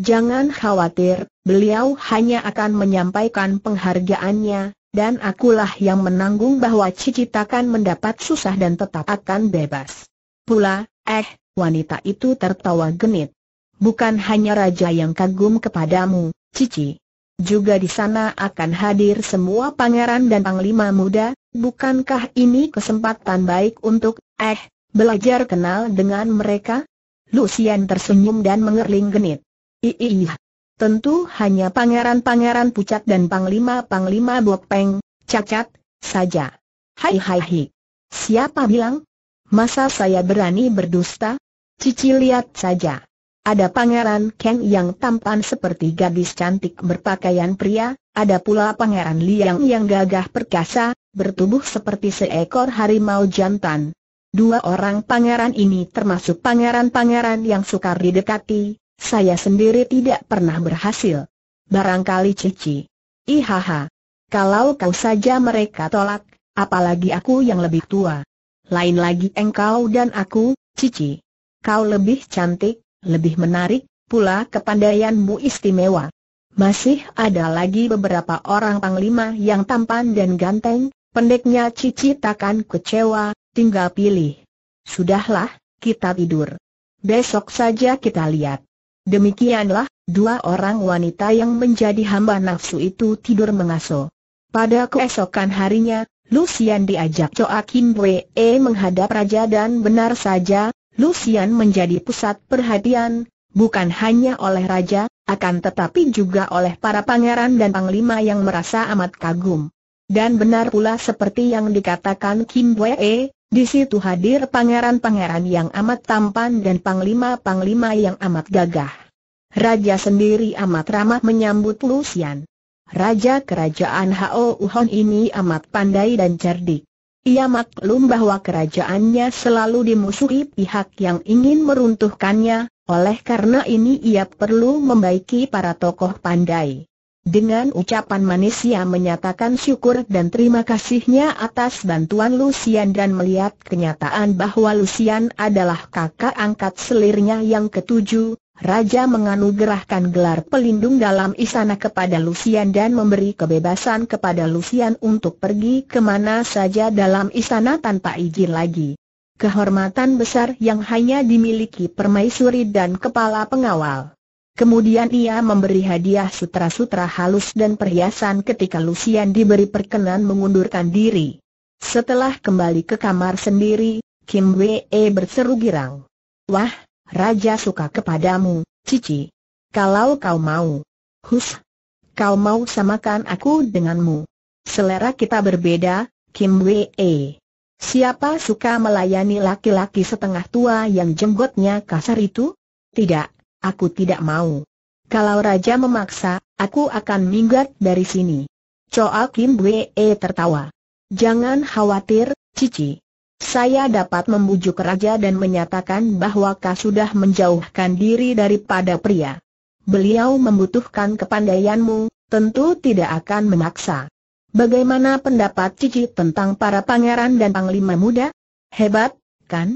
Jangan khawatir, beliau hanya akan menyampaikan penghargaannya, dan akulah yang menanggung bahwa Cicit akan mendapat susah dan tetap akan bebas. Pula, eh, wanita itu tertawa genit. Bukan hanya raja yang kagum kepadamu, Cici. Juga di sana akan hadir semua pangeran dan panglima muda, bukankah ini kesempatan baik untuk, eh, Belajar kenal dengan mereka? Lucian tersenyum dan mengerling genit. Iya, tentu hanya pangeran-pangeran pucat dan panglima-panglima bopeng, cacat, saja. Hai hai hai. Siapa bilang? Masa saya berani berdusta? Cici lihat saja. Ada pangeran Kang yang tampan seperti gadis cantik berpakaian pria, ada pula pangeran Liang yang gagah perkasa, bertubuh seperti seekor harimau jantan. Dua orang pangeran ini termasuk pangeran-pangeran yang sukar didekati, saya sendiri tidak pernah berhasil. Barangkali cici. Ihaha. Kalau kau saja mereka tolak, apalagi aku yang lebih tua. Lain lagi engkau dan aku, cici. Kau lebih cantik, lebih menarik, pula kepandaianmu istimewa. Masih ada lagi beberapa orang panglima yang tampan dan ganteng, pendeknya cici takkan kecewa, tinggal pilih. Sudahlah, kita tidur. Besok saja kita lihat. Demikianlah, dua orang wanita yang menjadi hamba nafsu itu tidur mengaso. Pada keesokan harinya, Lucian diajak Coa Kim Wee menghadap raja dan benar saja, Lucian menjadi pusat perhatian, bukan hanya oleh raja, akan tetapi juga oleh para pangeran dan panglima yang merasa amat kagum. Dan benar pula seperti yang dikatakan Kim Wee, di situ hadir pangeran-pangeran yang amat tampan dan panglima-panglima yang amat gagah. Raja sendiri amat ramah menyambut Lucian. Raja kerajaan Hao Uhon ini amat pandai dan cerdik. Ia maklum bahwa kerajaannya selalu dimusuhi pihak yang ingin meruntuhkannya, oleh karena ini ia perlu membaiki para tokoh pandai. Dengan ucapan manis ia menyatakan syukur dan terima kasihnya atas bantuan Lucian dan melihat kenyataan bahwa Lucian adalah kakak angkat selirnya yang ketujuh, Raja menganugerahkan gelar pelindung dalam istana kepada Lucian dan memberi kebebasan kepada Lucian untuk pergi ke mana saja dalam istana tanpa izin lagi. Kehormatan besar yang hanya dimiliki permaisuri dan kepala pengawal. Kemudian ia memberi hadiah sutra-sutra halus dan perhiasan ketika Lucian diberi perkenan mengundurkan diri. Setelah kembali ke kamar sendiri, Kim Wee berseru girang. Wah, Raja suka kepadamu, Cici. Kalau kau mau. Hus. Kau mau samakan aku denganmu. Selera kita berbeda, Kim Wee. Siapa suka melayani laki-laki setengah tua yang jenggotnya kasar itu? Tidak Aku tidak mau. Kalau Raja memaksa, aku akan minggat dari sini. Choa Kim Wee e tertawa. Jangan khawatir, Cici. Saya dapat membujuk raja dan menyatakan bahwa kau sudah menjauhkan diri daripada pria. Beliau membutuhkan kepandaianmu, tentu tidak akan memaksa. Bagaimana pendapat Cici tentang para pangeran dan panglima muda? Hebat, kan?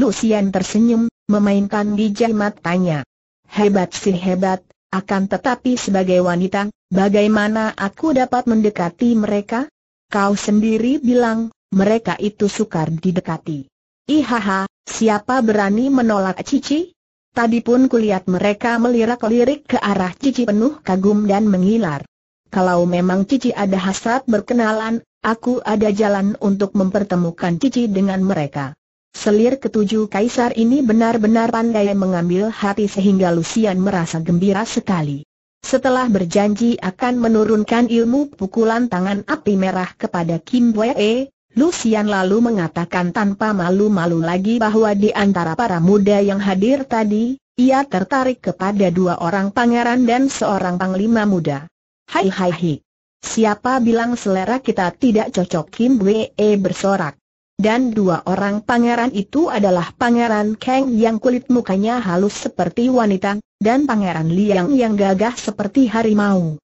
Lucian tersenyum, memainkan biji matanya. Hebat sih hebat, akan tetapi sebagai wanita, bagaimana aku dapat mendekati mereka? Kau sendiri bilang, mereka itu sukar didekati. Ihaha, siapa berani menolak Cici? Tadi pun kulihat mereka melirak-lirik ke arah Cici penuh kagum dan mengilar. Kalau memang Cici ada hasrat berkenalan, aku ada jalan untuk mempertemukan Cici dengan mereka. Selir ketujuh kaisar ini benar-benar pandai mengambil hati sehingga Lucian merasa gembira sekali. Setelah berjanji akan menurunkan ilmu pukulan tangan api merah kepada Kim Wee, Lucian lalu mengatakan tanpa malu-malu lagi bahwa di antara para muda yang hadir tadi, ia tertarik kepada dua orang pangeran dan seorang panglima muda. Hai hai hai. Siapa bilang selera kita tidak cocok Kim Wee bersorak. Dan dua orang pangeran itu adalah Pangeran Kang yang kulit mukanya halus seperti wanita, dan Pangeran Liang yang gagah seperti harimau.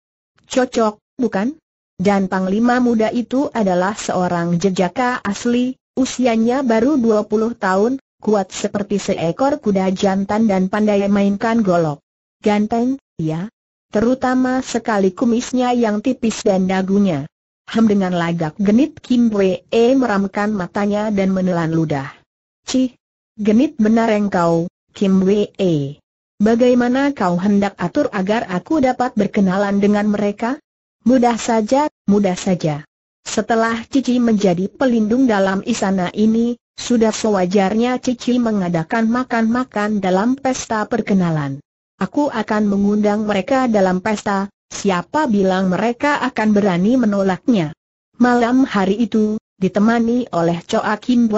Cocok, bukan? Dan Panglima muda itu adalah seorang jejaka asli, usianya baru 20 tahun, kuat seperti seekor kuda jantan dan pandai mainkan golok. Ganteng, ya. Terutama sekali kumisnya yang tipis dan dagunya. Hem dengan lagak genit Kim E meramkan matanya dan menelan ludah. Cih, genit benar engkau, Kim E. Bagaimana kau hendak atur agar aku dapat berkenalan dengan mereka? Mudah saja, mudah saja. Setelah Cici menjadi pelindung dalam istana ini, sudah sewajarnya Cici mengadakan makan-makan dalam pesta perkenalan. Aku akan mengundang mereka dalam pesta, Siapa bilang mereka akan berani menolaknya? Malam hari itu, ditemani oleh Choa Kim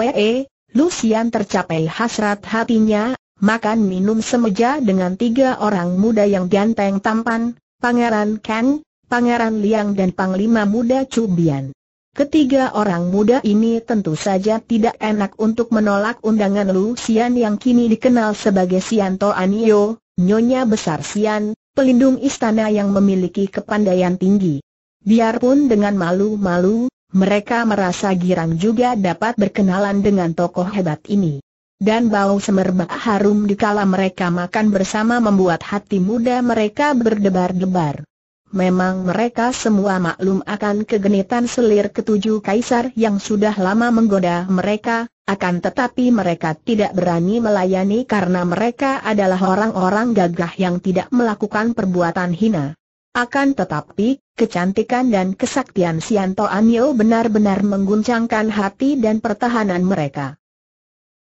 Lucian tercapai hasrat hatinya, makan minum semeja dengan tiga orang muda yang ganteng tampan, Pangeran Ken, Pangeran Liang dan Panglima Muda Cubian. Ketiga orang muda ini tentu saja tidak enak untuk menolak undangan Lucian yang kini dikenal sebagai Sianto Anio, Nyonya Besar Sian, pelindung istana yang memiliki kepandaian tinggi. Biarpun dengan malu-malu, mereka merasa girang juga dapat berkenalan dengan tokoh hebat ini. Dan bau semerbak harum dikala mereka makan bersama membuat hati muda mereka berdebar-debar. Memang mereka semua maklum akan kegenitan selir ketujuh kaisar yang sudah lama menggoda mereka, akan tetapi mereka tidak berani melayani karena mereka adalah orang-orang gagah yang tidak melakukan perbuatan hina. Akan tetapi, kecantikan dan kesaktian Sianto Anio benar-benar mengguncangkan hati dan pertahanan mereka.